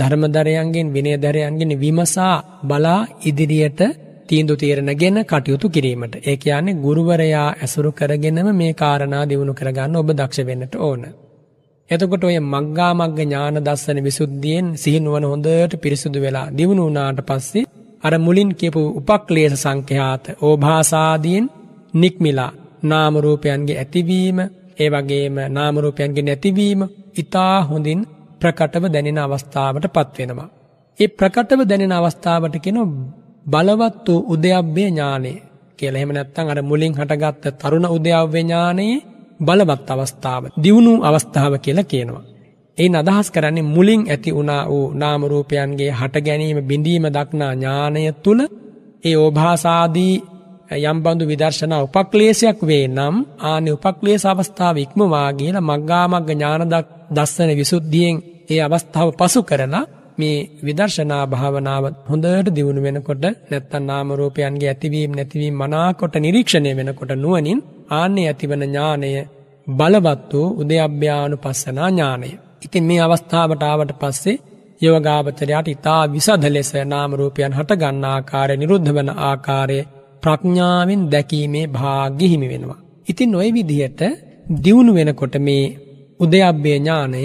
[SPEAKER 2] ධර්මදරයන්ගෙන් විනයදරයන්ගෙන විමසා බලා ඉදිරියට තීන්දු තීරණගෙන කටයුතු කිරීමට. ඒ කියන්නේ ගුරුවරයා ඇසුරු කරගෙනම මේ කාරණා දිනු කරගන්න ඔබ දක්ෂ වෙන්නට ඕන. එතකොට ඔය මග්ගා මග්ග ඥාන දස්සන විසුද්ධියෙන් සිහිනුවන හොඳට පිරිසුදු වෙලා දිනු වුණාට පස්සේ අර මුලින් කියපු උපක්ලේශ සංඛ්‍යාත ඕභාසාදීන් නික්මිලා නාමරූපයන්ගේ ඇතිවීම ඒවගේම නාමරූපයන්ගේ නැතිවීම ඉතා හොඳින් ප්‍රකටව දැනෙන අවස්ථාවට පත්වෙනවා. ඒ ප්‍රකටව දැනෙන අවස්ථාවට කෙන බලවත් වූ උදයබ්බේ ඥානය කියලෙම නැත්තං අර මුලින් හටගත්ත තරුණ උද්‍යව්‍යඥානයේ බලවත් අවස්ථාව දියුණු අවස්ථාව කියලා කියනවා. ඒ අදහස් කරන්නේ මුලින් ඇති වුණා වූ නාමරූපයන්ගේ හට ගැනීම බිඳීම දක්නා ඥානය තුළ ඒ ඕභාසාදී යම්බඳු විදර්ශනා උපක්ලේශයක් වේ නම් ආනි උපක්ලේශ අවස්ථාව ඉක්මවා කියලා මග්ගාමග්ග ඥාන දස්සන විසුද්ධියෙන් ඒ අවස්ථාව පසු කරලා මේ විදර්ශනා භාවනාව හොඳට දියුණු වෙනකොට නැත්තම් නාම රූපයන්ගේ ඇතිවීම නැතිවීම මනාකොට නිරීක්ෂණය වෙනකොට නුවණින් ආන්නේ ඇතිවන ඥානය බලවත් වූ උදයබ්භ්‍යානුපස්සනා ඥානය. ඉතින් මේ අවස්ථාවට ආවට පස්සේ යෝගාවචරයට ඊතා විසද ලෙස නාම රූපයන් හට ගන්නා ආකාරය නිරුද්ධ වන ආකාරය ප්‍රඥාවෙන් දැකීමේ භාග්‍ය හිමි වෙනවා. ඉතින් ওই විදිහට දියුණු වෙනකොට මේ උදයබ්බේ ඥානය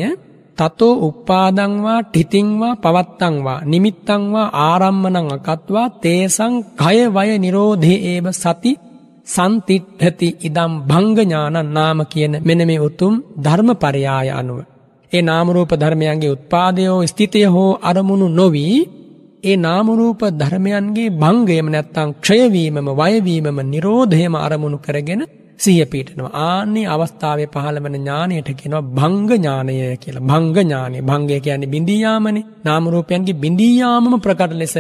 [SPEAKER 2] තතෝ uppādangvā ඨිතින්වා පවත්තංවා නිමිත්තංවා ආරම්මණං අකත්වා තේසං කය වය නිරෝධේ ඒව සති සම්තිට්ඨති ඉදම් භංග ඥාන නාම කියන මෙන්න මේ උතුම් ධර්මපරයාය අනුව ඒ නාම රූප ධර්මයන්ගේ උත්පාදය හෝ ස්ථිතය හෝ අරමුණු නොවි ඒ නාම රූප ධර්මයන්ගේ භංගයම නැත්තම් ක්ෂය වීමම වය වීමම නිරෝධයම අරමුණු කරගෙන සිහිය පිටනවා. ආන්නේ අවස්ථාවේ පහළ වෙන ඥානයට කියනවා භංග ඥානය කියලා. භංග ඥානය. භංගය කියන්නේ බිඳී යාමනේ. නාම රූපයන්ගේ බිඳී යාමම ප්‍රකට ලෙස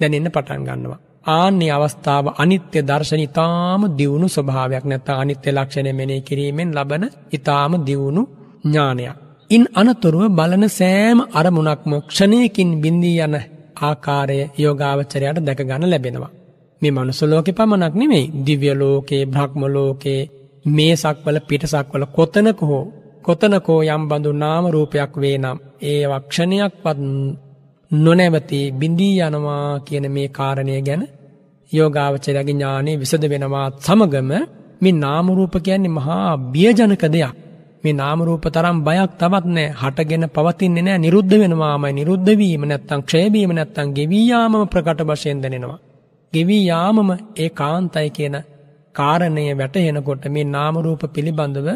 [SPEAKER 2] දැනෙන්න පටන් ගන්නවා. ආන්නේ අවස්ථාව අනිත්‍ය දර්ශන ඊටාම දියුණු ස්වභාවයක් නැත්නම් අනිත්‍ය ලක්ෂණය මෙනෙහි කිරීමෙන් ලබන ඊටාම දියුණු ඥානයක්. ඉන් අනතුරුව බලන සෑම අරමුණක්ම ක්ෂණයකින් බිඳී යන ආකාරය යෝගාවචරයට දැක ගන්න ලැබෙනවා. මේ මනුසලෝක පමණක් නෙමෙයි දිව්‍යලෝකේ බ්‍රහ්මලෝකේ මේ සක්වල පිටසක්වල කොතනක හෝ කොතනකෝ යම් බඳු නාම රූපයක් වේ නම් ඒ වක්ෂණයක්වත් නොනැවති බිඳී යනවා කියන මේ කාරණය ගැන යෝගාවචරයගේ ඥානෙ විසද වෙනවත් සමගම මේ නාම රූප කියන්නේ මහා බියජනක දෙයක්. මේ නාම රූප තරම් බයක් තවත් නැහැ. හටගෙන පවතින්නේ නැහැ. නිරුද්ධ වෙනවාමයි. නිරුද්ධ වීම නැත්තම් ක්ෂය වීම නැත්තම් ගෙවී යාමම ප්‍රකට වශයෙන් දැනෙනවා. ගෙවී යාමම ඒකාන්තයි කියන කාරණය වැටහෙනකොට මේ නාම රූප පිළිබඳව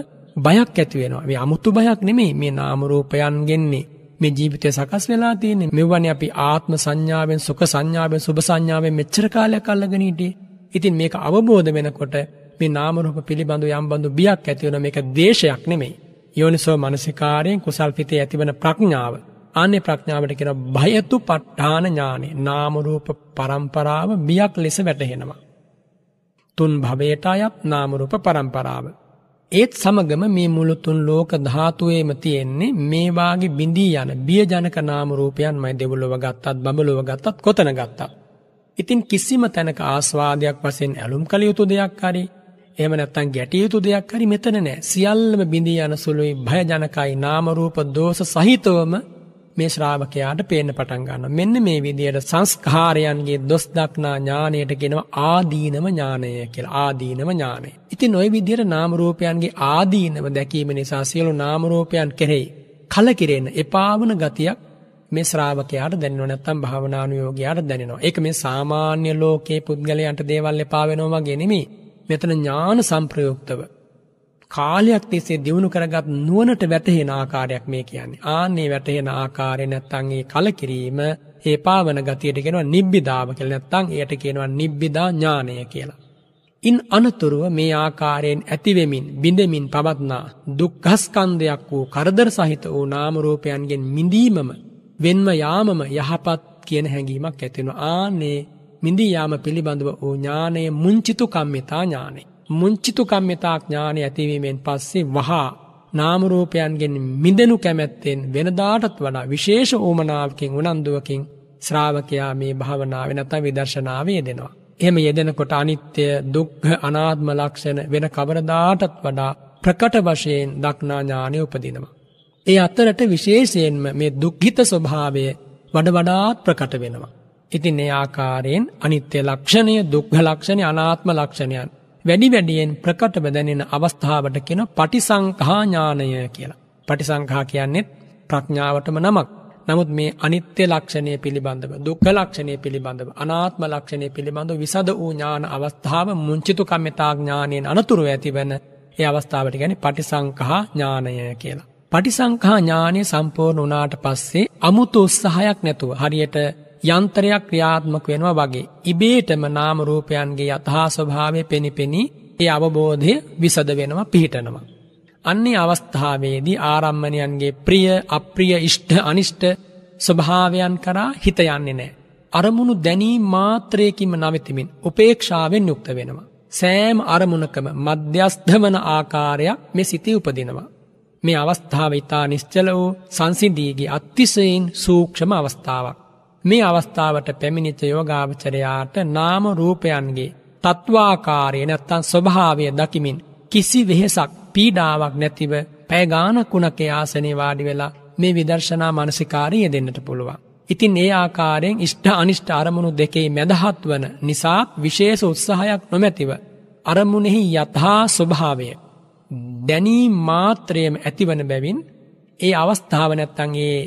[SPEAKER 2] බයක් ඇති වෙනවා. මේ 아무තු බයක් නෙමෙයි. මේ නාම රූපයන්ගෙන්නේ මේ ජීවිතය සකස් වෙලා තියෙන්නේ. මෙවන්නේ අපි ආත්ම සංඥාවෙන්, සුඛ සංඥාවෙන්, සුභ සංඥාවෙන් මෙච්චර කාලයක් අල්ලගෙන හිටියේ. ඉතින් මේක අවබෝධ වෙනකොට මේ නාම රූප පිළිබඳ යම් බඳු බියක් ඇති වෙන මේක දේශයක් නෙමෙයි. යෝනිසෝ මනසිකාරයෙන් කුසල් පිතේ ඇතිවන ප්‍රඥාව. ආන්නේ ප්‍රඥාවට කියන භයතුපත්ඨාන ඥානෙ. නාම රූප පරම්පරාව බියක් ලෙස වැටහෙනවා. තුන් භවයට අයත් නාම රූප පරම්පරාව. ඒත් සමගම මේ මුළු තුන් ලෝක ධාතුවේම තියෙන්නේ මේ වාගේ බිඳී යන බියජනක නාම රූපයන්මයි දෙවලව ගත්තත් බඹලව ගත්තත් කොතන ගත්තත්. ඉතින් කිසිම තැනක ආස්වාදයක් වශයෙන් ඇලුම් කළ යුතු දෙයක් හරි එහෙම නැත්නම් ගැටිය යුතු දෙයක් හරි මෙතන නැහැ. සියල්ලම බිඳී යන සුළුයි භයජනකයි නාම රූප දෝෂ සහිතවම මේ ශ්‍රාවකයාට පේන්න පටන් ගන්නවා. මෙන්න මේ විදිහට සංස්කාරයන්ගේ දොස් දක්නා ඥාණයට කියනවා ආදීනම ඥානය කියලා. ආදීනම ඥානය. ඉතින් ওই විදිහට නාම රූපයන්ගේ ආදීනම දැකීම නිසා සියලු නාම රූපයන් කෙරෙහි කලකිරෙන එපාවන ගතියක් මේ ශ්‍රාවකයාට දැනෙනවා නැත්නම් භාවනානුයෝගියාට දැනෙනවා. ඒක මේ සාමාන්‍ය ලෝකේ පුද්ගලයන්ට දේවල් එපා වෙනවා වගේ නෙමෙයි. මෙතන ඥාන සම්ප්‍රයුක්තව කාලයක් තිස්සේ දිනු කරගත් නුවණට වැටහෙන ආකාරයක් මේ කියන්නේ. ආන්නේ වැටහෙන ආකාරය නැත්තම් ඒ කලකිරීම ඒ පාවන ගතියට කියනවා නිබ්බිදාව කියලා නැත්තම් එයට කියනවා නිබ්බිදා ඥානය කියලා. ඉන් අනතුරුව මේ ආකාරයෙන් ඇතිවෙමින් බිඳෙමින් පවත්නා දුක්ඛස්කන්ධයක් වූ කරදර සහිත වූ නාම රූපයන්ගෙන් මිදීමම වෙන්ව යාමම යහපත් කියන හැඟීමක් ඇති වෙනවා. ආනේ මිදී යාම පිළිබඳව වූ ඥානය මුංචිතු කම්මිතා ඥානය. මුංචිතු කම්මිතා ඥානය ඇතිවීමෙන් පස්සේ වහා නාමරූපයන්ගෙන් මිදනු කැමැත්තෙන් වෙනදාටත් වඩා විශේෂ ඕමනාවකින් උනන්දුවකින් ශ්‍රාවකයා මේ භාවනාව නැතම් විදර්ශනාවය දෙනවා. එහෙම යෙදෙනකොට අනිත්‍ය දුක්ඛ අනාත්ම ලක්ෂණ වෙන කවරදාටත් වඩා ප්‍රකට වශයෙන් දක්නා ඥානය උපදිනවා. ඒ අතරට විශේෂයෙන්ම මේ දුක්ඛිත ස්වභාවය වඩ වඩාත් ප්‍රකට වෙනවා. ඉතින් ඒ ආකාරයෙන් අනිත්‍ය ලක්ෂණය, දුක්ඛ ලක්ෂණය, අනාත්ම ලක්ෂණයන් වැඩි වැඩියෙන් ප්‍රකටව දැනෙන අවස්ථාවට කියන පටිසංඛා ඥානය කියලා. පටිසංඛා කියන්නේ ප්‍රඥාවටම නමක්. නමුත් මේ අනිත්‍ය ලක්ෂණය පිළිබඳව, දුක්ඛ ලක්ෂණය පිළිබඳව, අනාත්ම ලක්ෂණය පිළිබඳව විසද වූ ඥාන අවස්ථාව මුංචිතු කම්මිතා ඥානයෙන් අනතුරු ඇතිවන ඒ අවස්ථාවට කියන්නේ පටිසංඛා ඥානය කියලා. පටිසංඛා ඥානය සම්පූර්ණ වුණාට පස්සේ අමුතු උත්සාහයක් නැතුව හරියට යන්ත්‍රයක් ක්‍රියාත්මක වෙනවා වගේ. ඉබේටම නාම රූපයන්ගේ යථා ස්වභාවය පෙනිපෙනී ඒ අවබෝධය විසද වෙනවා පිහිටනවා. අන්නේ අවස්ථාවේදී ආරම්මණයන්ගේ ප්‍රිය අප්‍රිය ඉෂ්ට අනිෂ්ට ස්වභාවයන් කරා හිත යන්නේ නෑ. අරමුණු දැනීම් මාත්‍රයකින්ම නවතිමින් උපේක්ෂාවෙන් යුක්ත වෙනවා. සෑම අරමුණකම මධ්‍යස්ථ වන ආකාරයක් මේ සිතේ උපදිනවා. මේ අවස්ථාව ඉතා නිශ්චල වූ සංසිඳීගේ අත්තිසයෙන් සූක්ෂම අවස්ථාවක්. මේ අවස්ථාවට පැමිණිච්ච යෝගාවචරයාට නාම රූපයන්ගේ තත්වාකාරය නැත්තන් ස්වභාවය දකිමින් කිසි වෙහෙසක් පීඩාවක් නැතිව පැගානකුණකේ ආසනේ වාඩි වෙලා මේ විදර්ශනා මානසිකාරය දෙන්නට පුළුවන්. ඉතින් ඒ ආකාරයෙන් ඉෂ්ට අනිෂ්ට අරමුණු දෙකේ මැදහත් වන නිසා විශේෂ උත්සාහයක් නොමැතිව අරමුණෙහි යථා ස්වභාවය දැනී මාත්‍රයම ඇතිවන බැවින් ඒ අවස්ථාව නැත්තං ඒ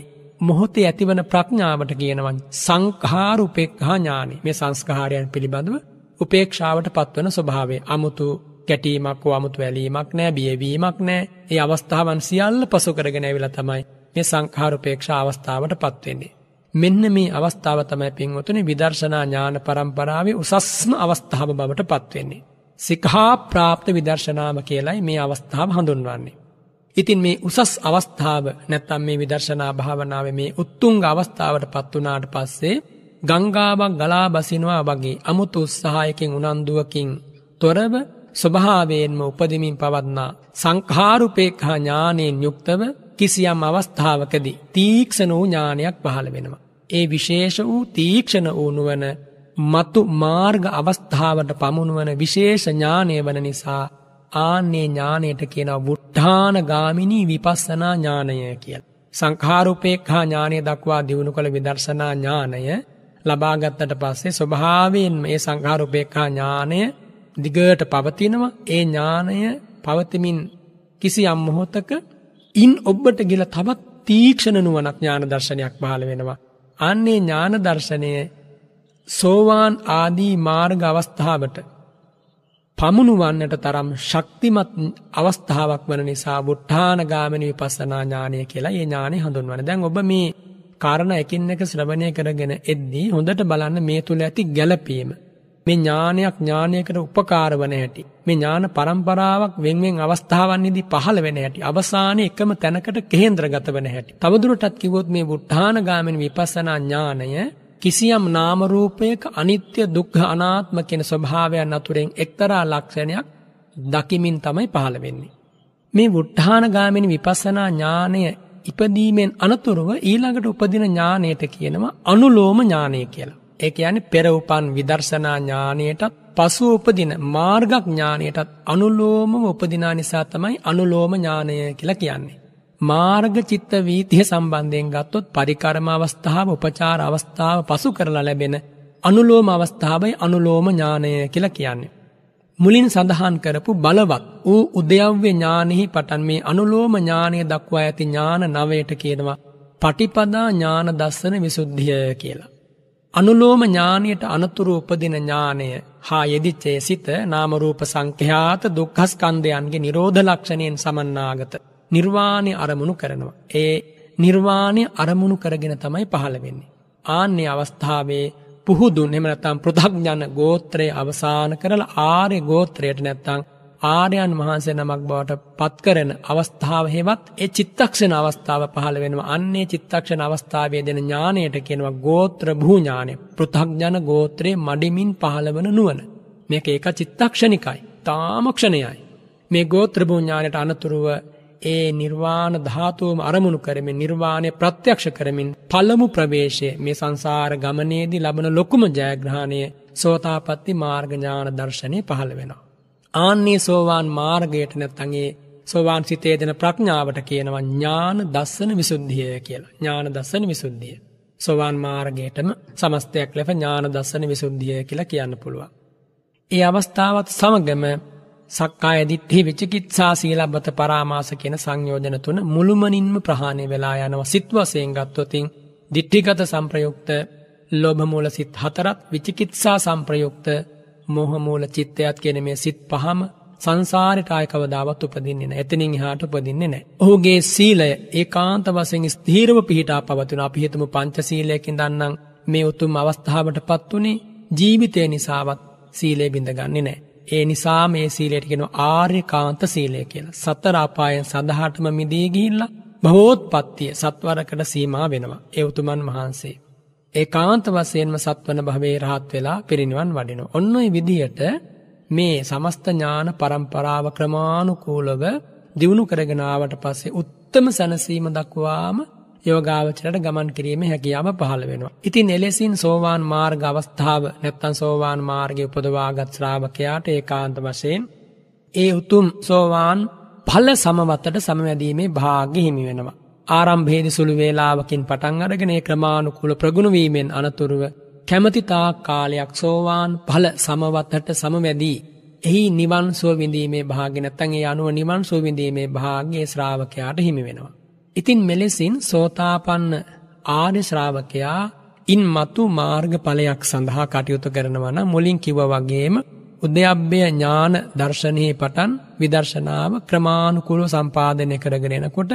[SPEAKER 2] මොහොතේ ඇතිවන ප්‍රඥාවට කියනවා සංඛාර උපේක්ඛා ඥානෙ. මේ සංස්කාරයන් පිළිබඳව උපේක්ෂාවට පත්වන ස්වභාවය. 아무තු ගැටීමක් හෝ 아무තු ඇලීමක් නැහැ, බියවීමක් නැහැ. ඒ අවස්ථාවන් සියල්ල පසු කරගෙන ඇවිල්ලා තමයි මේ සංඛාර උපේක්ෂා අවස්ථාවට පත්වෙන්නේ. මෙන්න මේ අවස්ථාව තමයි පින්වතුනි විදර්ශනා ඥාන પરම්පරාවේ උසස්ම අවස්ථාව බවට පත්වෙන්නේ. සිකහා ප්‍රාප්ත විදර්ශනාම කියලයි මේ අවස්ථාව හඳුන්වන්නේ. ඉතින් මේ උසස් අවස්ථාව නැත්තම් මේ විදර්ශනා භාවනාව මේ උත්තුංග අවස්ථාවට පත්වනාට පස්සේ ගංගාවක් ගලා බසිනවා වගේ අමුතු උත්සාහයකින් උනන්දුවකින් තොරව ස්වභාවයෙන්ම උපදිමින් පවත්නා සංඛාරුපේක්ෂා ඥානයෙන් යුක්තව කිසියම් අවස්ථාවකදී තීක්ෂණ වූ ඥානයක් පහළ වෙනවා. ඒ විශේෂ වූ තීක්ෂණ වූ නුවණ මතු මාර්ග අවස්ථාවට පමුණුවන විශේෂ ඥානය වන නිසා ආන්නේ ඥානයට කියනවා වුට්ඨාන ගාමිනී විපස්සනා ඥානය කියලා. සංඛාරූපේක්ඛා ඥානය දක්වා දිනු කළ විදර්ශනා ඥානය ලබාගත්තට පස්සේ ස්වභාවයෙන්ම ඒ සංඛාරූපේක්ඛා ඥානය දිගට පවතිනවා. ඒ ඥානය පවතිමින් කිසියම් මොහොතක ඉන් ඔබට ගිල තවත් තීක්ෂණ නුවණක් ඥාන දර්ශනයක් පහළ වෙනවා. අන්නේ ඥාන දර්ශනය සෝවාන් ආදී මාර්ග අවස්ථාවට පමුණුවන්නට තරම් ශක්තිමත් අවස්ථාවක් වන නිසා බුට්ඨාන ගාමිනී විපස්සනා ඥානය කියලා ඒ ඥානෙ හඳුන්වන. දැන් ඔබ මේ කාරණා එකින් එක ශ්‍රවණය කරගෙන එද්දී හොඳට බලන්න මේ තුල ඇති ගැළපීම. මේ ඥානයක් ඥානයකට උපකාර වන හැටි. මේ ඥාන પરම්පරාවක් වෙන්වෙන් අවස්ථාවන්ෙහිදී පහළ වෙන හැටි. අවසානයේ එකම තැනකට කේන්ද්‍රගත වෙන හැටි. තවදුරටත් කිව්වොත් මේ බුට්ඨාන ගාමිනී විපස්සනා ඥානය කිසියම් නාම රූපයක අනිත්‍ය දුක්ඛ අනාත්ම කියන ස්වභාවයන් අතුරෙන් එක්තරා ලක්ෂණයක් දකිමින් තමයි පහළ වෙන්නේ. මේ වුට්ටානගාමිනී විපස්සනා ඥානය ඉපදීමෙන් අනතුරුව ඊළඟට උපදින ඥානයට කියනවා අනුලෝම ඥානය කියලා. ඒ කියන්නේ පෙර උපන් විදර්ශනා ඥානයටත් පසු උපදින මාර්ග ඥානයටත් අනුලෝමව උපදිනා නිසා තමයි අනුලෝම ඥානය කියලා කියන්නේ. මාර්ග චිත්ත වීතිය සම්බන්ධයෙන් ගත්තොත් පරිකර්ම අවස්ථාව උපචාර අවස්ථාව පසු කරලා ලැබෙන අනුලෝම අවස්ථාවයි අනුලෝම ඥානය කියලා කියන්නේ. මුලින් සඳහන් කරපු බලවත් ඌ උද්‍යව්‍ය ඥානෙහි පටන් මේ අනුලෝම ඥානය දක්වා ඇති ඥාන නවයට කියනවා පටිපදා ඥාන දස්සන විසුද්ධිය කියලා. අනුලෝම ඥානයට අනතුරු උපදින ඥානය හා යෙදිච්චේ සිත නාමරූප සංඛ්‍යාත දුක්හස්කන්දයන්ගේ නිරෝධ ලක්ෂණයෙන් සමන්නාගත නිර්වාණය අරමුණු කරනවා. ඒ නිර්වාණය අරමුණු කරගෙන තමයි පහළ වෙන්නේ. ආන්‍ය අවස්ථාවේ පුහුදු නෙමනතම් ප්‍රධඥන ගෝත්‍රය අවසාන කරල ආරය ගෝත්‍රයට නැත්තං ආරයන් වහන්සේ නමක් බවට පත්කරන අවස්ථාව හෙවත් ඒ චිත්තක්ෂණ අවස්ථාව පහළ වෙනවා අන්නේ චිත්තක්ෂණ අවස්ථාවේ දෙන ඥානයට කියනවා ගෝත්‍ර භූඥානය පෘථග්ඥන ගෝත්‍රයේ මඩිමින් පහළවන නුවන. මේක ඒක චිත්තක්ෂණිකයි තාමක්ෂණයයි. මේ ගෝත්‍ර භූඥානයට අනතුරුව ඒ නිර්වාණ ධාතුවම අරමුණු කරමින් නිර්වාණය ප්‍රත්‍යක්ෂ කරමින් පළමු ප්‍රවේශය මේ සංසාර ගමනේදී ලබන ලොකුම ජයග්‍රහණය සෝතාපත්ති මාර්ගඥාන දර්ශනය පහළ වෙනවා. ආන්නේ සෝවාන් මාර්ගයට නැත්තගේ සෝවාන් සිතේ දෙන ප්‍රඥාවට කියනවා ඥාන දස්සන විසුද්ධිය කියලා. ඥාන දස්සන විසුද්ධිය. සෝවාන් මාර්ගයටම සමස්තයක් ලැබ ඥාන දස්සන විසුද්ධිය කියලා කියන්න පුළුවන්. ඒ අවස්ථාවත් සමගම සක්කාය දිට්ඨි විචිකිත්සා සීලබ්බත පරාමාස කියන සංයෝජන තුන මුළුමනින්ම ප්‍රහාණය වෙලා යනවා සිත් වශයෙන් ගත්තොත් දිට්ඨිගත සංප්‍රයුක්ත ලෝභ මූල සිත් හතරත් විචිකිත්සා සංප්‍රයුක්ත මෝහ මූල චිත්තයත් කියන මේ සිත් පහම සංසාරයට ආය කවදාවත් උපදින්නේ නැහැ. එතනින් එහාට උපදින්නේ නැහැ. ඔහුගේ සීලය ඒකාන්ත වශයෙන් ස්ථීරව පිහිටා පවතින අපි හිතමු පංචශීලයෙන් දන්නම් මේ උතුම් අවස්ථාවටපත් උනේ ජීවිතය නිසාවත් සීලය බිඳගන්නේ නැහැ. ඒ නිසා මේ සීලයට කියන ආර්යකාන්ත සීලය කියලා. සතර අපායන් සඳහාටම මිදී ගිහිල්ලා භවෝත්පත්තිය සත්වරකට සීමා වෙනවා. ඒ උතුමන් වහන්සේ. ඒකාන්ත වශයෙන්ම සත්වන භවයේ රහත් වෙලා පිරිනිවන් වඩිනවා. ඔන්න ඔය විදිහට මේ සමස්ත ඥාන પરම්පරාව ක්‍රමානුකූලව දිනු කරගෙන ආවට පස්සේ උත්තරම සැනසීම දක්වාම යෝගාවචරයට ගමන් කිරීමේ හැකියාව පහළ වෙනවා. ඉතින් එලෙසින් සෝවාන් මාර්ග අවස්ථාව නැත්තම් සෝවාන් මාර්ගයේ උපදවාගත් ශ්‍රාවකයාට ඒකාන්ත වශයෙන් ඒ උතුම් සෝවාන් ඵල සමවතට සමවැදීමේ භාග්‍ය හිමි වෙනවා. ආරම්භයේදී සුළු වේලාවකින් පටන් අරගෙන ඒ ක්‍රමානුකූල ප්‍රගුණ වීමෙන් අනතුරුව කැමැතිතා කාලයක් සෝවාන් ඵල සමවතට සමවැදී එහි නිවන් සුව විඳීමේ භාග්‍ය නැත්නම් ඒ අනුව නිවන් සුව විඳීමේ භාග්‍ය ශ්‍රාවකයාට හිමි වෙනවා. ඉතින් මෙලෙසින් සෝතාපන්න ආර්ය ශ්‍රාවකයා ඉන් මතු මාර්ගඵලයක් සඳහා කටයුතු කරනවා නම් මුලින් කිව්වා වගේම උද්‍යබ්බය ඥාන දර්ශනයේ පටන් විදර්ශනාව ක්‍රමානුකූලව සම්පාදනය කරගෙන යනකොට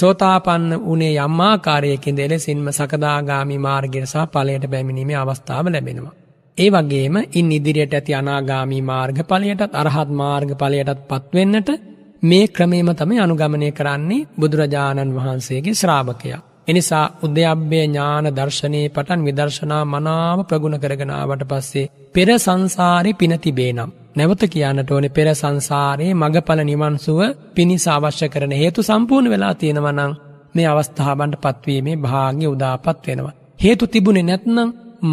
[SPEAKER 2] සෝතාපන්න උනේ යම් ආකාරයකින් දෙලෙසින්ම සකදාගාමි මාර්ගයට සහ ඵලයට බැමිණීමේ අවස්ථාව ලැබෙනවා. ඒ වගේම ඉන් ඉදිරියට ඇති අනාගාමි මාර්ගඵලයටත් අරහත් මාර්ගඵලයටත් පත්වෙන්නට මේ ක්‍රමේම තමයි අනුගමනය කරන්නේ බුදුරජාණන් වහන්සේගේ ශ්‍රාභකයා. එනිසා උද්‍යබ්බේ ඥාන දර්ශනයේ පටන් විදර්ශනා මනාව ප්‍රගුණ කරගෙනාවට පස්සේ පෙර සංසාරේ පිනතිබේ නම්. නැවත කියන්නට ඕනේ පෙර සංසාරේ මගඵල නිවන්සුව පිණිස අවශ්‍ය කරන හේතු සම්පූර්ණ වෙලා තියෙනවා නම් මේ අවස්ථාවන්ට පත්වීමේ භාග්‍ය උදාපත් වෙනවා. හේතු තිබුණේ නැත්නම්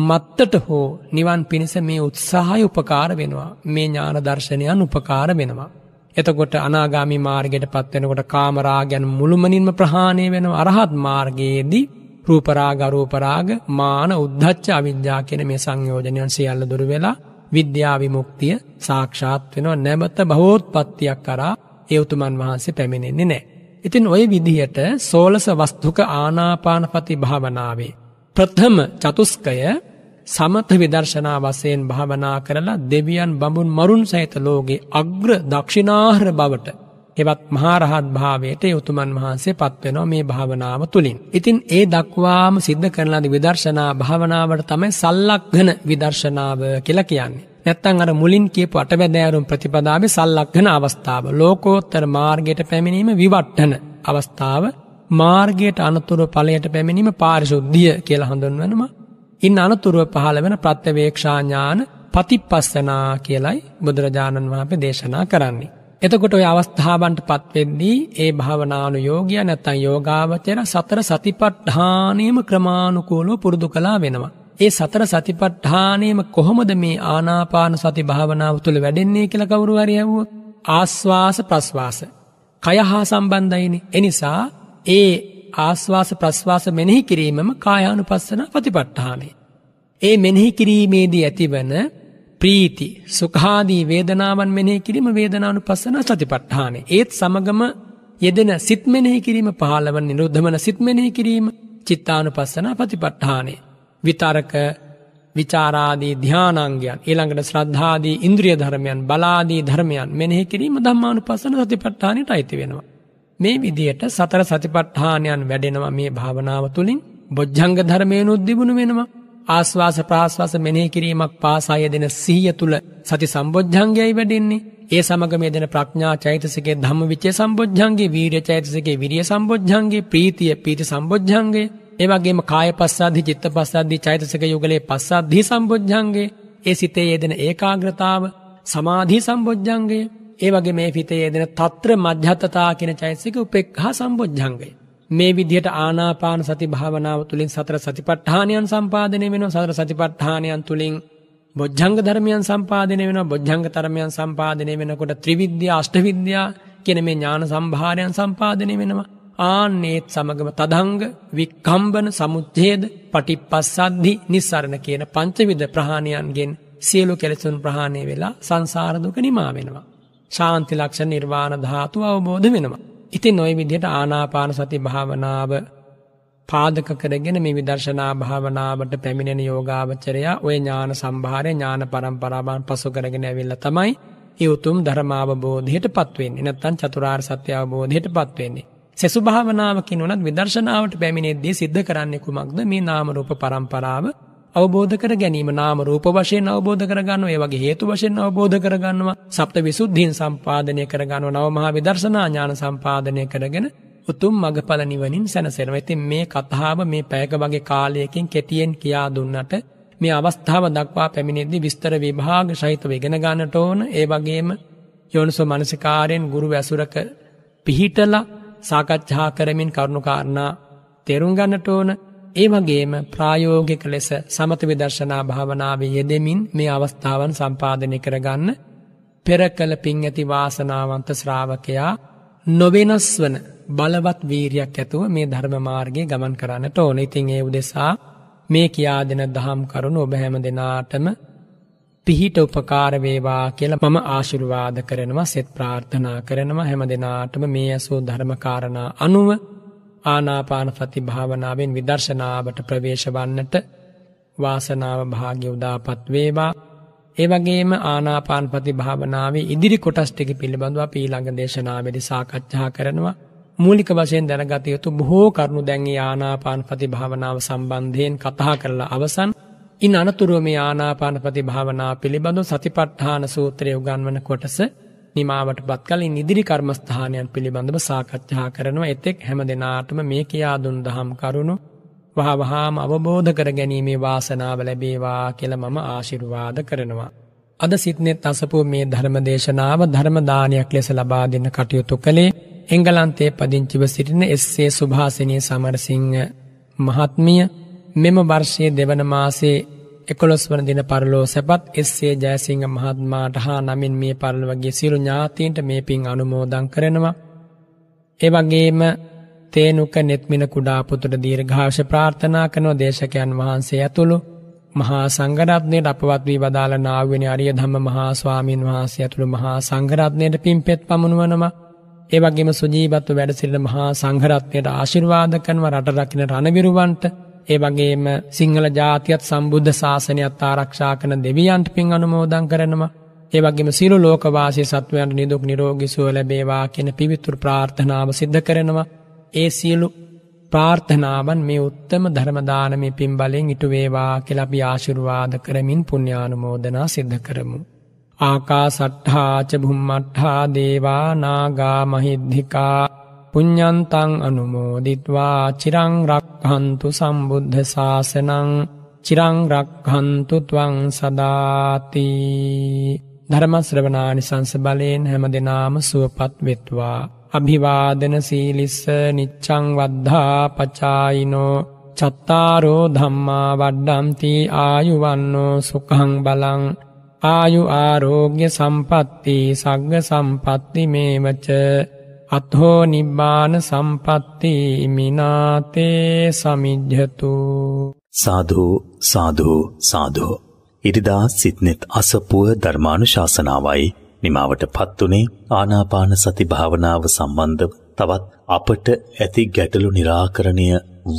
[SPEAKER 2] මත්තට හෝ නිවන් පිණිස මේ උත්සාහය උපකාර වෙනවා. මේ ඥාන දර්ශනයන් උපකාර වෙනවා. එතකොට අනාගාමි මාර්ගයටපත් වෙනකොට කාමරාගයන් මුළුමනින්ම ප්‍රහාණය වෙනව අරහත් මාර්ගයේදී රූපරාග අරූපරාග මාන උද්ධච්ච අවිද්‍යාව කියන මේ සංයෝජනයන් සියල්ල දුර වෙලා විද්‍යා විමුක්තිය සාක්ෂාත් වෙනවා නැමත භවෝත්පත්තියක් කරා ඒ උතුමන් වහන්සේ පැමිණෙන්නේ නැහැ. ඉතින් ওই විදිහට සෝලස වස්තුක ආනාපානපති භාවනාවේ ප්‍රථම චතුස්කය සමත විදර්ශනා වසයෙන් භාවනා කරලා දෙවියන් බඹුන් මරුන් සහිත ලෝගේ අග්‍ර දක්ෂිනාහර බවට එවත් මහරහත් භාවයට යුතුමන් වහන්සේ පත්වෙනවා මේ භාවනාව තුළින්. ඉතින් ඒ දක්වාම සිද්ධ කරලාද විදර්ශනා භාවනාවට තමයි සල්ලක්ඝන විදර්ශනාව කියලා කියන්නේ. නැත්තං අර මුලින් කියපු අටවැදෑරුම් ප්‍රතිපදාවේ සල්ලක්ඝන අවස්ථාව ලෝකෝත්තර මාර්ගයට පැමිණීම විවට්ටන අවස්ථාව මාර්ගයට අනතුරු ඵලයට පැමිණීම පාරිශුද්ධිය කියලා හඳුන්වනවා ඉන් අනතුරුව පහළ වෙන ප්‍රත්‍යවේක්ෂාඥාන පතිප්පස්සනා කියලයි බුදුරජාණන් වහන්සේ දේශනා කරන්නේ. එතකොට ඔය අවස්ථාවන්ට පත්වෙද්දී ඒ භාවනානු යෝගිය නැත්තං යෝගාවචර සතර සතිපට්ඨානයම ක්‍රමාණුකූලෝ පුරුදු කලා වෙනවා. ඒ සතර සතිපට්ඨානයම කොහොමද මේ ආනාපාන සති භාවනාව තුළ වැඩෙන්නේ කියලා කවුරු හරි ඇහුවොත් ආස්වාස ප්‍රස්වාස කය හා සම්බන්ධයිනේ එනිසා ඒ ආස්වාස ප්‍රස්වාස මෙනෙහි කිරීමම කායානුපස්සන ප්‍රතිපට්ඨානයි. ඒ මෙනෙහි කිරීමේදී ඇතිවන ප්‍රීති සුඛාදී වේදනාවන් මෙනෙහි කිරීම වේදනානුපස්සන සතිපට්ඨානයි. ඒත් සමගම යෙදෙන සිත් මෙනෙහි කිරීම පහළවන නිරුද්ධමන සිත් මෙනෙහි කිරීම චිත්තානුපස්සන ප්‍රතිපට්ඨානයි. විතරක විචාරාදී ධානාංගයන් ඊළඟට ශ්‍රද්ධාදී ඉන්ද්‍රිය ධර්මයන් බලාදී ධර්මයන් මෙනෙහි කිරීම ධම්මානුපස්සන සතිපට්ඨානෙට අයිති වෙනවා. මේ විදියට සතර සතිපට්ඨානයන් වැඩෙනවා මේ භාවනාව තුළින් බොජ්ජංග ධර්මයනුත් දිබුණු වෙනවා ආස්වාස ප්‍රාස්වාස මෙනෙහි කිරීමක් පාසාය දෙන සිහිය තුළ සති සම්බොජ්ජංගයයි වැඩෙන්නේ ඒ සමග මේ දෙන ප්‍රඥා චෛතසිකේ ධම්මවිචේ සම්බොජ්ජංගේ වීර්ය චෛතසිකේ විරිය සම්බොජ්ජංගේ ප්‍රීතිය ප්‍රීති සම්බොජ්ජංගේ ඒ වගේම කාය පස්සද්ධි චිත්ත පස්සද්ධි චෛතසික යුගලේ පස්සද්ධි සම්බොජ්ජංගේ ඒ සිතේ යෙදෙන ඒකාග්‍රතාව සමාධි සම්බොජ්ජංගේ ඒ වගේ මේ හිතේ යෙදෙන తත්‍ර මධ්‍යතතා කියන චෛතසික උපේක්ඛා සම්බොජ්ජංගය. මේ විදිහට ආනාපාන සති භාවනාව තුළින් සතර සතිපට්ඨානයන් සම්පාදනය වෙනවා සතර සතිපට්ඨානයන් තුළින් බොජ්ජංග ධර්මයන් සම්පාදනය වෙනවා බොජ්ජංග ධර්මයන් සම්පාදනය වෙනකොට ත්‍රිවිද්‍යා අෂ්ටවිද්‍යා කියන මේ ඥාන සම්භාරයන් සම්පාදනය වෙනවා ආන්නේත් සමගම තදංග වික්කම්බන සමුච්ඡේද පටිප්පස්සද්ධි නිස්සරණ කියන පංචවිධ ප්‍රහාණයන්ගෙන් සියලු කෙලෙසුන් ප්‍රහාණය වෙලා සංසාර දුක නිමා වෙනවා ශාන්ති ලක්ෂණ නිර්වාණ ධාතුව අවබෝධ වෙනවා. ඉතින් ওই විදිහට ආනාපාන සති භාවනාව පාදක කරගෙන මේ විදර්ශනා භාවනාවට පැමිණෙන යෝගාවචරයා ওই ඥාන සම්භාරය ඥාන પરම්පරාවන් පසු කරගෙන ඇවිල්ලා තමයි ඒ උතුම් ධර්ම අවබෝධයටපත් වෙන්නේ. නැත්නම් චතුරාර්ය සත්‍ය අවබෝධයටපත් වෙන්නේ. සසු භාවනාව කිනුනත් විදර්ශනාවට පැමිණෙද්දී සිද්ධ කරන්නේ කුමක්ද? මේ නාම රූප પરම්පරාව අවබෝධ කර ගැනීම නාම රූප වශයෙන් අවබෝධ කර ගන්නවා. ඒ වගේ හේතු වශයෙන් අවබෝධ කර ගන්නවා. සප්ත විසුද්ධීන් සම්පාදනය කර ගන්නවා. නව මහා විදර්ශනා ඥාන සම්පාදනය කරගෙන උතුම් මගඵල නිවනින් සැනසෙනවා. ඉතින් මේ කතාව මේ පැයක වගේ කාලයකින් කෙටියෙන් කියා දුන්නට මේ අවස්ථාව දක්වා පැමිණෙද්දී විස්තර විභාග සහිතව ඉගෙන ගන්නට ඕන. ඒ වගේම යෝනිසෝ මනසිකාරයෙන් ගුරු වැසුරක පිහිටලා සාකච්ඡා කරමින් කරුණු කාරණා තේරුම් ගන්නට ඕන. ඒ වගේම ප්‍රායෝගික ලෙස සමත විදර්ශනා භාවනාවේ යෙදෙමින් මේ අවස්ථාවන් සම්පාදනය කරගන්න පෙර කළ පින් ඇති වාසනාවන්ත ශ්‍රාවකයා නොවෙනස් වන බලවත් වීරියක් ඇතුව මේ ධර්ම මාර්ගයේ ගමන් කරන්නට ඕන. ඉතින් ඒ උදෙසා මේ කියා දෙන දහම් කරුණු ඔබ හැම දෙනාටම පිහිට උපකාර වේවා කියලා මම ආශිර්වාද කරනවා සෙත් ප්‍රාර්ථනා කරනවා හැම දිනාටම මේ අසෝ ධර්ම කාරණා අනුව ආනාපාන සති භාවනාවෙන් විදර්ශනාවට ප්‍රවේශ වන්නට වාසනාව භාග්‍ය උදාපත් වේවා. ඒ වගේම ආනාපාන සති භාවනාවේ ඉදිරි කොටස් ටික පිළිබඳව අපි ඊළඟ දේශනාවේදී සාකච්ඡා කරනවා. මූලික වශයෙන් දැනගත යුතු බොහෝ කරුණු දැන් මේ ආනාපාන සති භාවනාව සම්බන්ධයෙන් කතා කරලා අවසන් ඉන් අනතුරුව මේ ආනාපානපති භාවනා පිළිබඳව සතිපට්ඨාන සූත්‍රය උගන්වන කොටස නිමාවටපත් කලින් ඉදිරි කර්මස්ථානයන් පිළිබඳව සාකච්ඡා කරනවා එතෙක් හැම දිනාටම මේ කියා දුන් දහම් කරුණු වහවහාම අවබෝධ කර ගැනීමේ වාසනාව ලැබේවා කියලා මම ආශිර්වාද කරනවා. අද සිත්නෙත් අසපු මේ ධර්ම දේශනාව ධර්ම දානයක් ලෙස ලබා දෙන්න කටයුතු කළේ එංගලන්තයේ පදිංචිව සිටින එස්සේ සුභාසිනී සමරසිංහ මහත්මිය මෙම වර්ෂයේ දෙවන මාසේ එකොළොස් වන දින පරලෝ සැපත් එස්සේ ජයසිංහ මහත්මාට හා නමින් මේ පරලවගේ සිරු ඥාතීන්ට මේ පින් අනුමෝදං කරනවා. එවගේම තේනුක නෙත්මින කුඩා පුතුට දීර්ඝාෂ ප්‍රාර්ථනා කරනෝ දේශකයන් වහන්සේ ඇතුළු මහා සංගරත්නයට අපවත් වී වදාළ නාවනි අරිය ධම්ම මහා ස්වාමීන් වහන්සේ ඇතුළු මහා සංගරත්නයට පින්පෙත් පමුණුවනම ඒ වගේම සුජීවත්ව වැඩසිරෙන මහා සංඝරත්නයට ආශිර්වාද කරනවා රට රකින්න රණවිරුවන්ට ඒ වගේම සිංහල ජාතියත් සම්බුද්ධ ශාසනයත් ආරක්ෂා කරන දෙවියන්ට පින් අනුමෝදන් කරනවා. ඒ වගේම සියලු ලෝකවාසී සත්වයන්ට නිදුක් නිරෝගී සුව ලැබේවා කියන පිවිතුරු ප්‍රාර්ථනාව සිද්ධ කරනවා. ඒ සියලු ප්‍රාර්ථනාවන් මේ උත්තම ධර්මදානමය පින් බලෙන් ඉටු වේවා කියලා අපි ආශිර්වාද කරමින් පුණ්‍යානුමෝදනා සිද්ධ කරමු. ආකාසට්ඨා ච බුම්මට්ඨා දේවා නාගා මහිද්దికා පුඤ්ඤන්තං අනුමෝදිත්වා චිරං රක්ඛන්තු සම්බුද්ධ ශාසනං චිරං රක්ඛන්තු ත්වං සදාති ධර්ම ශ්‍රවණානිසංස බලයෙන් හැම දිනාම සුවපත් වෙත්වා අභිවාදන සීලිස්ස නිච්ඡං වද්ධා පචායිනෝ චත්තාරෝ ධම්මා වඩ්ඩම්ති ආයුවන්නෝ සුඛං බලං ආයු ආරෝග්‍ය සම්පatti සග්ග සම්පatti මේවච අත්හෝ නිබ්බාන සම්පත්ති මිනාතේ සමිජ්ජතු
[SPEAKER 1] සාධු සාධු සාධු ඉරිදා සිත්නෙත් අසපුව ධර්මානුශාසනාවයි නිමාවට පත්තුනේ ආනාපාන සති භාවනාව සම්බන්ධව තවත් අපට ඇති ගැටලු निराකරණය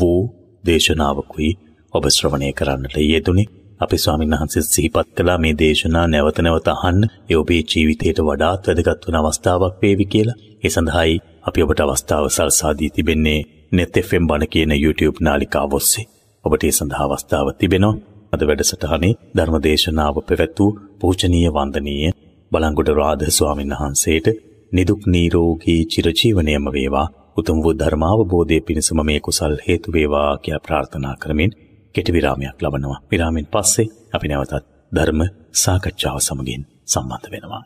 [SPEAKER 1] වූ දේශනාවකුයි ඔබ ශ්‍රවණය කරන්නට යෙදුනේ අපේ ස්වාමීන් වහන්සේ සිහිපත් කළා මේ දේශනා නැවත නැවත අහන්න ඒ ඔබේ ජීවිතයට වඩාත් වැදගත් වන අවස්ථාවක් වේවි කියලා. ඒ සඳහායි අපි ඔබට අවස්ථාව සලසා දී තිබෙන්නේ net fm බණ කියන YouTube නාලිකාව ඔස්සේ. ඔබට ඒ සඳහා අවස්ථාව තිබෙනවා. අද වැඩසටහනේ ධර්ම දේශනාව පැවැත්වූ පූජනීය වන්දනීය බලංගොඩ රාධ ස්වාමීන් වහන්සේට නිදුක් නිරෝගී චිරජීවනයම වේවා උතුම් වූ ධර්මාවබෝධයේ පිණසම මේ කුසල් හේතු වේවා කියලා ප්‍රාර්ථනා කරමින් කෙටි විරාමයක් ලබනවා. විරාමෙන් පස්සේ අපි නැවතත් ධර්ම සාකච්ඡාව සමගින් සම්බන්ධ වෙනවා.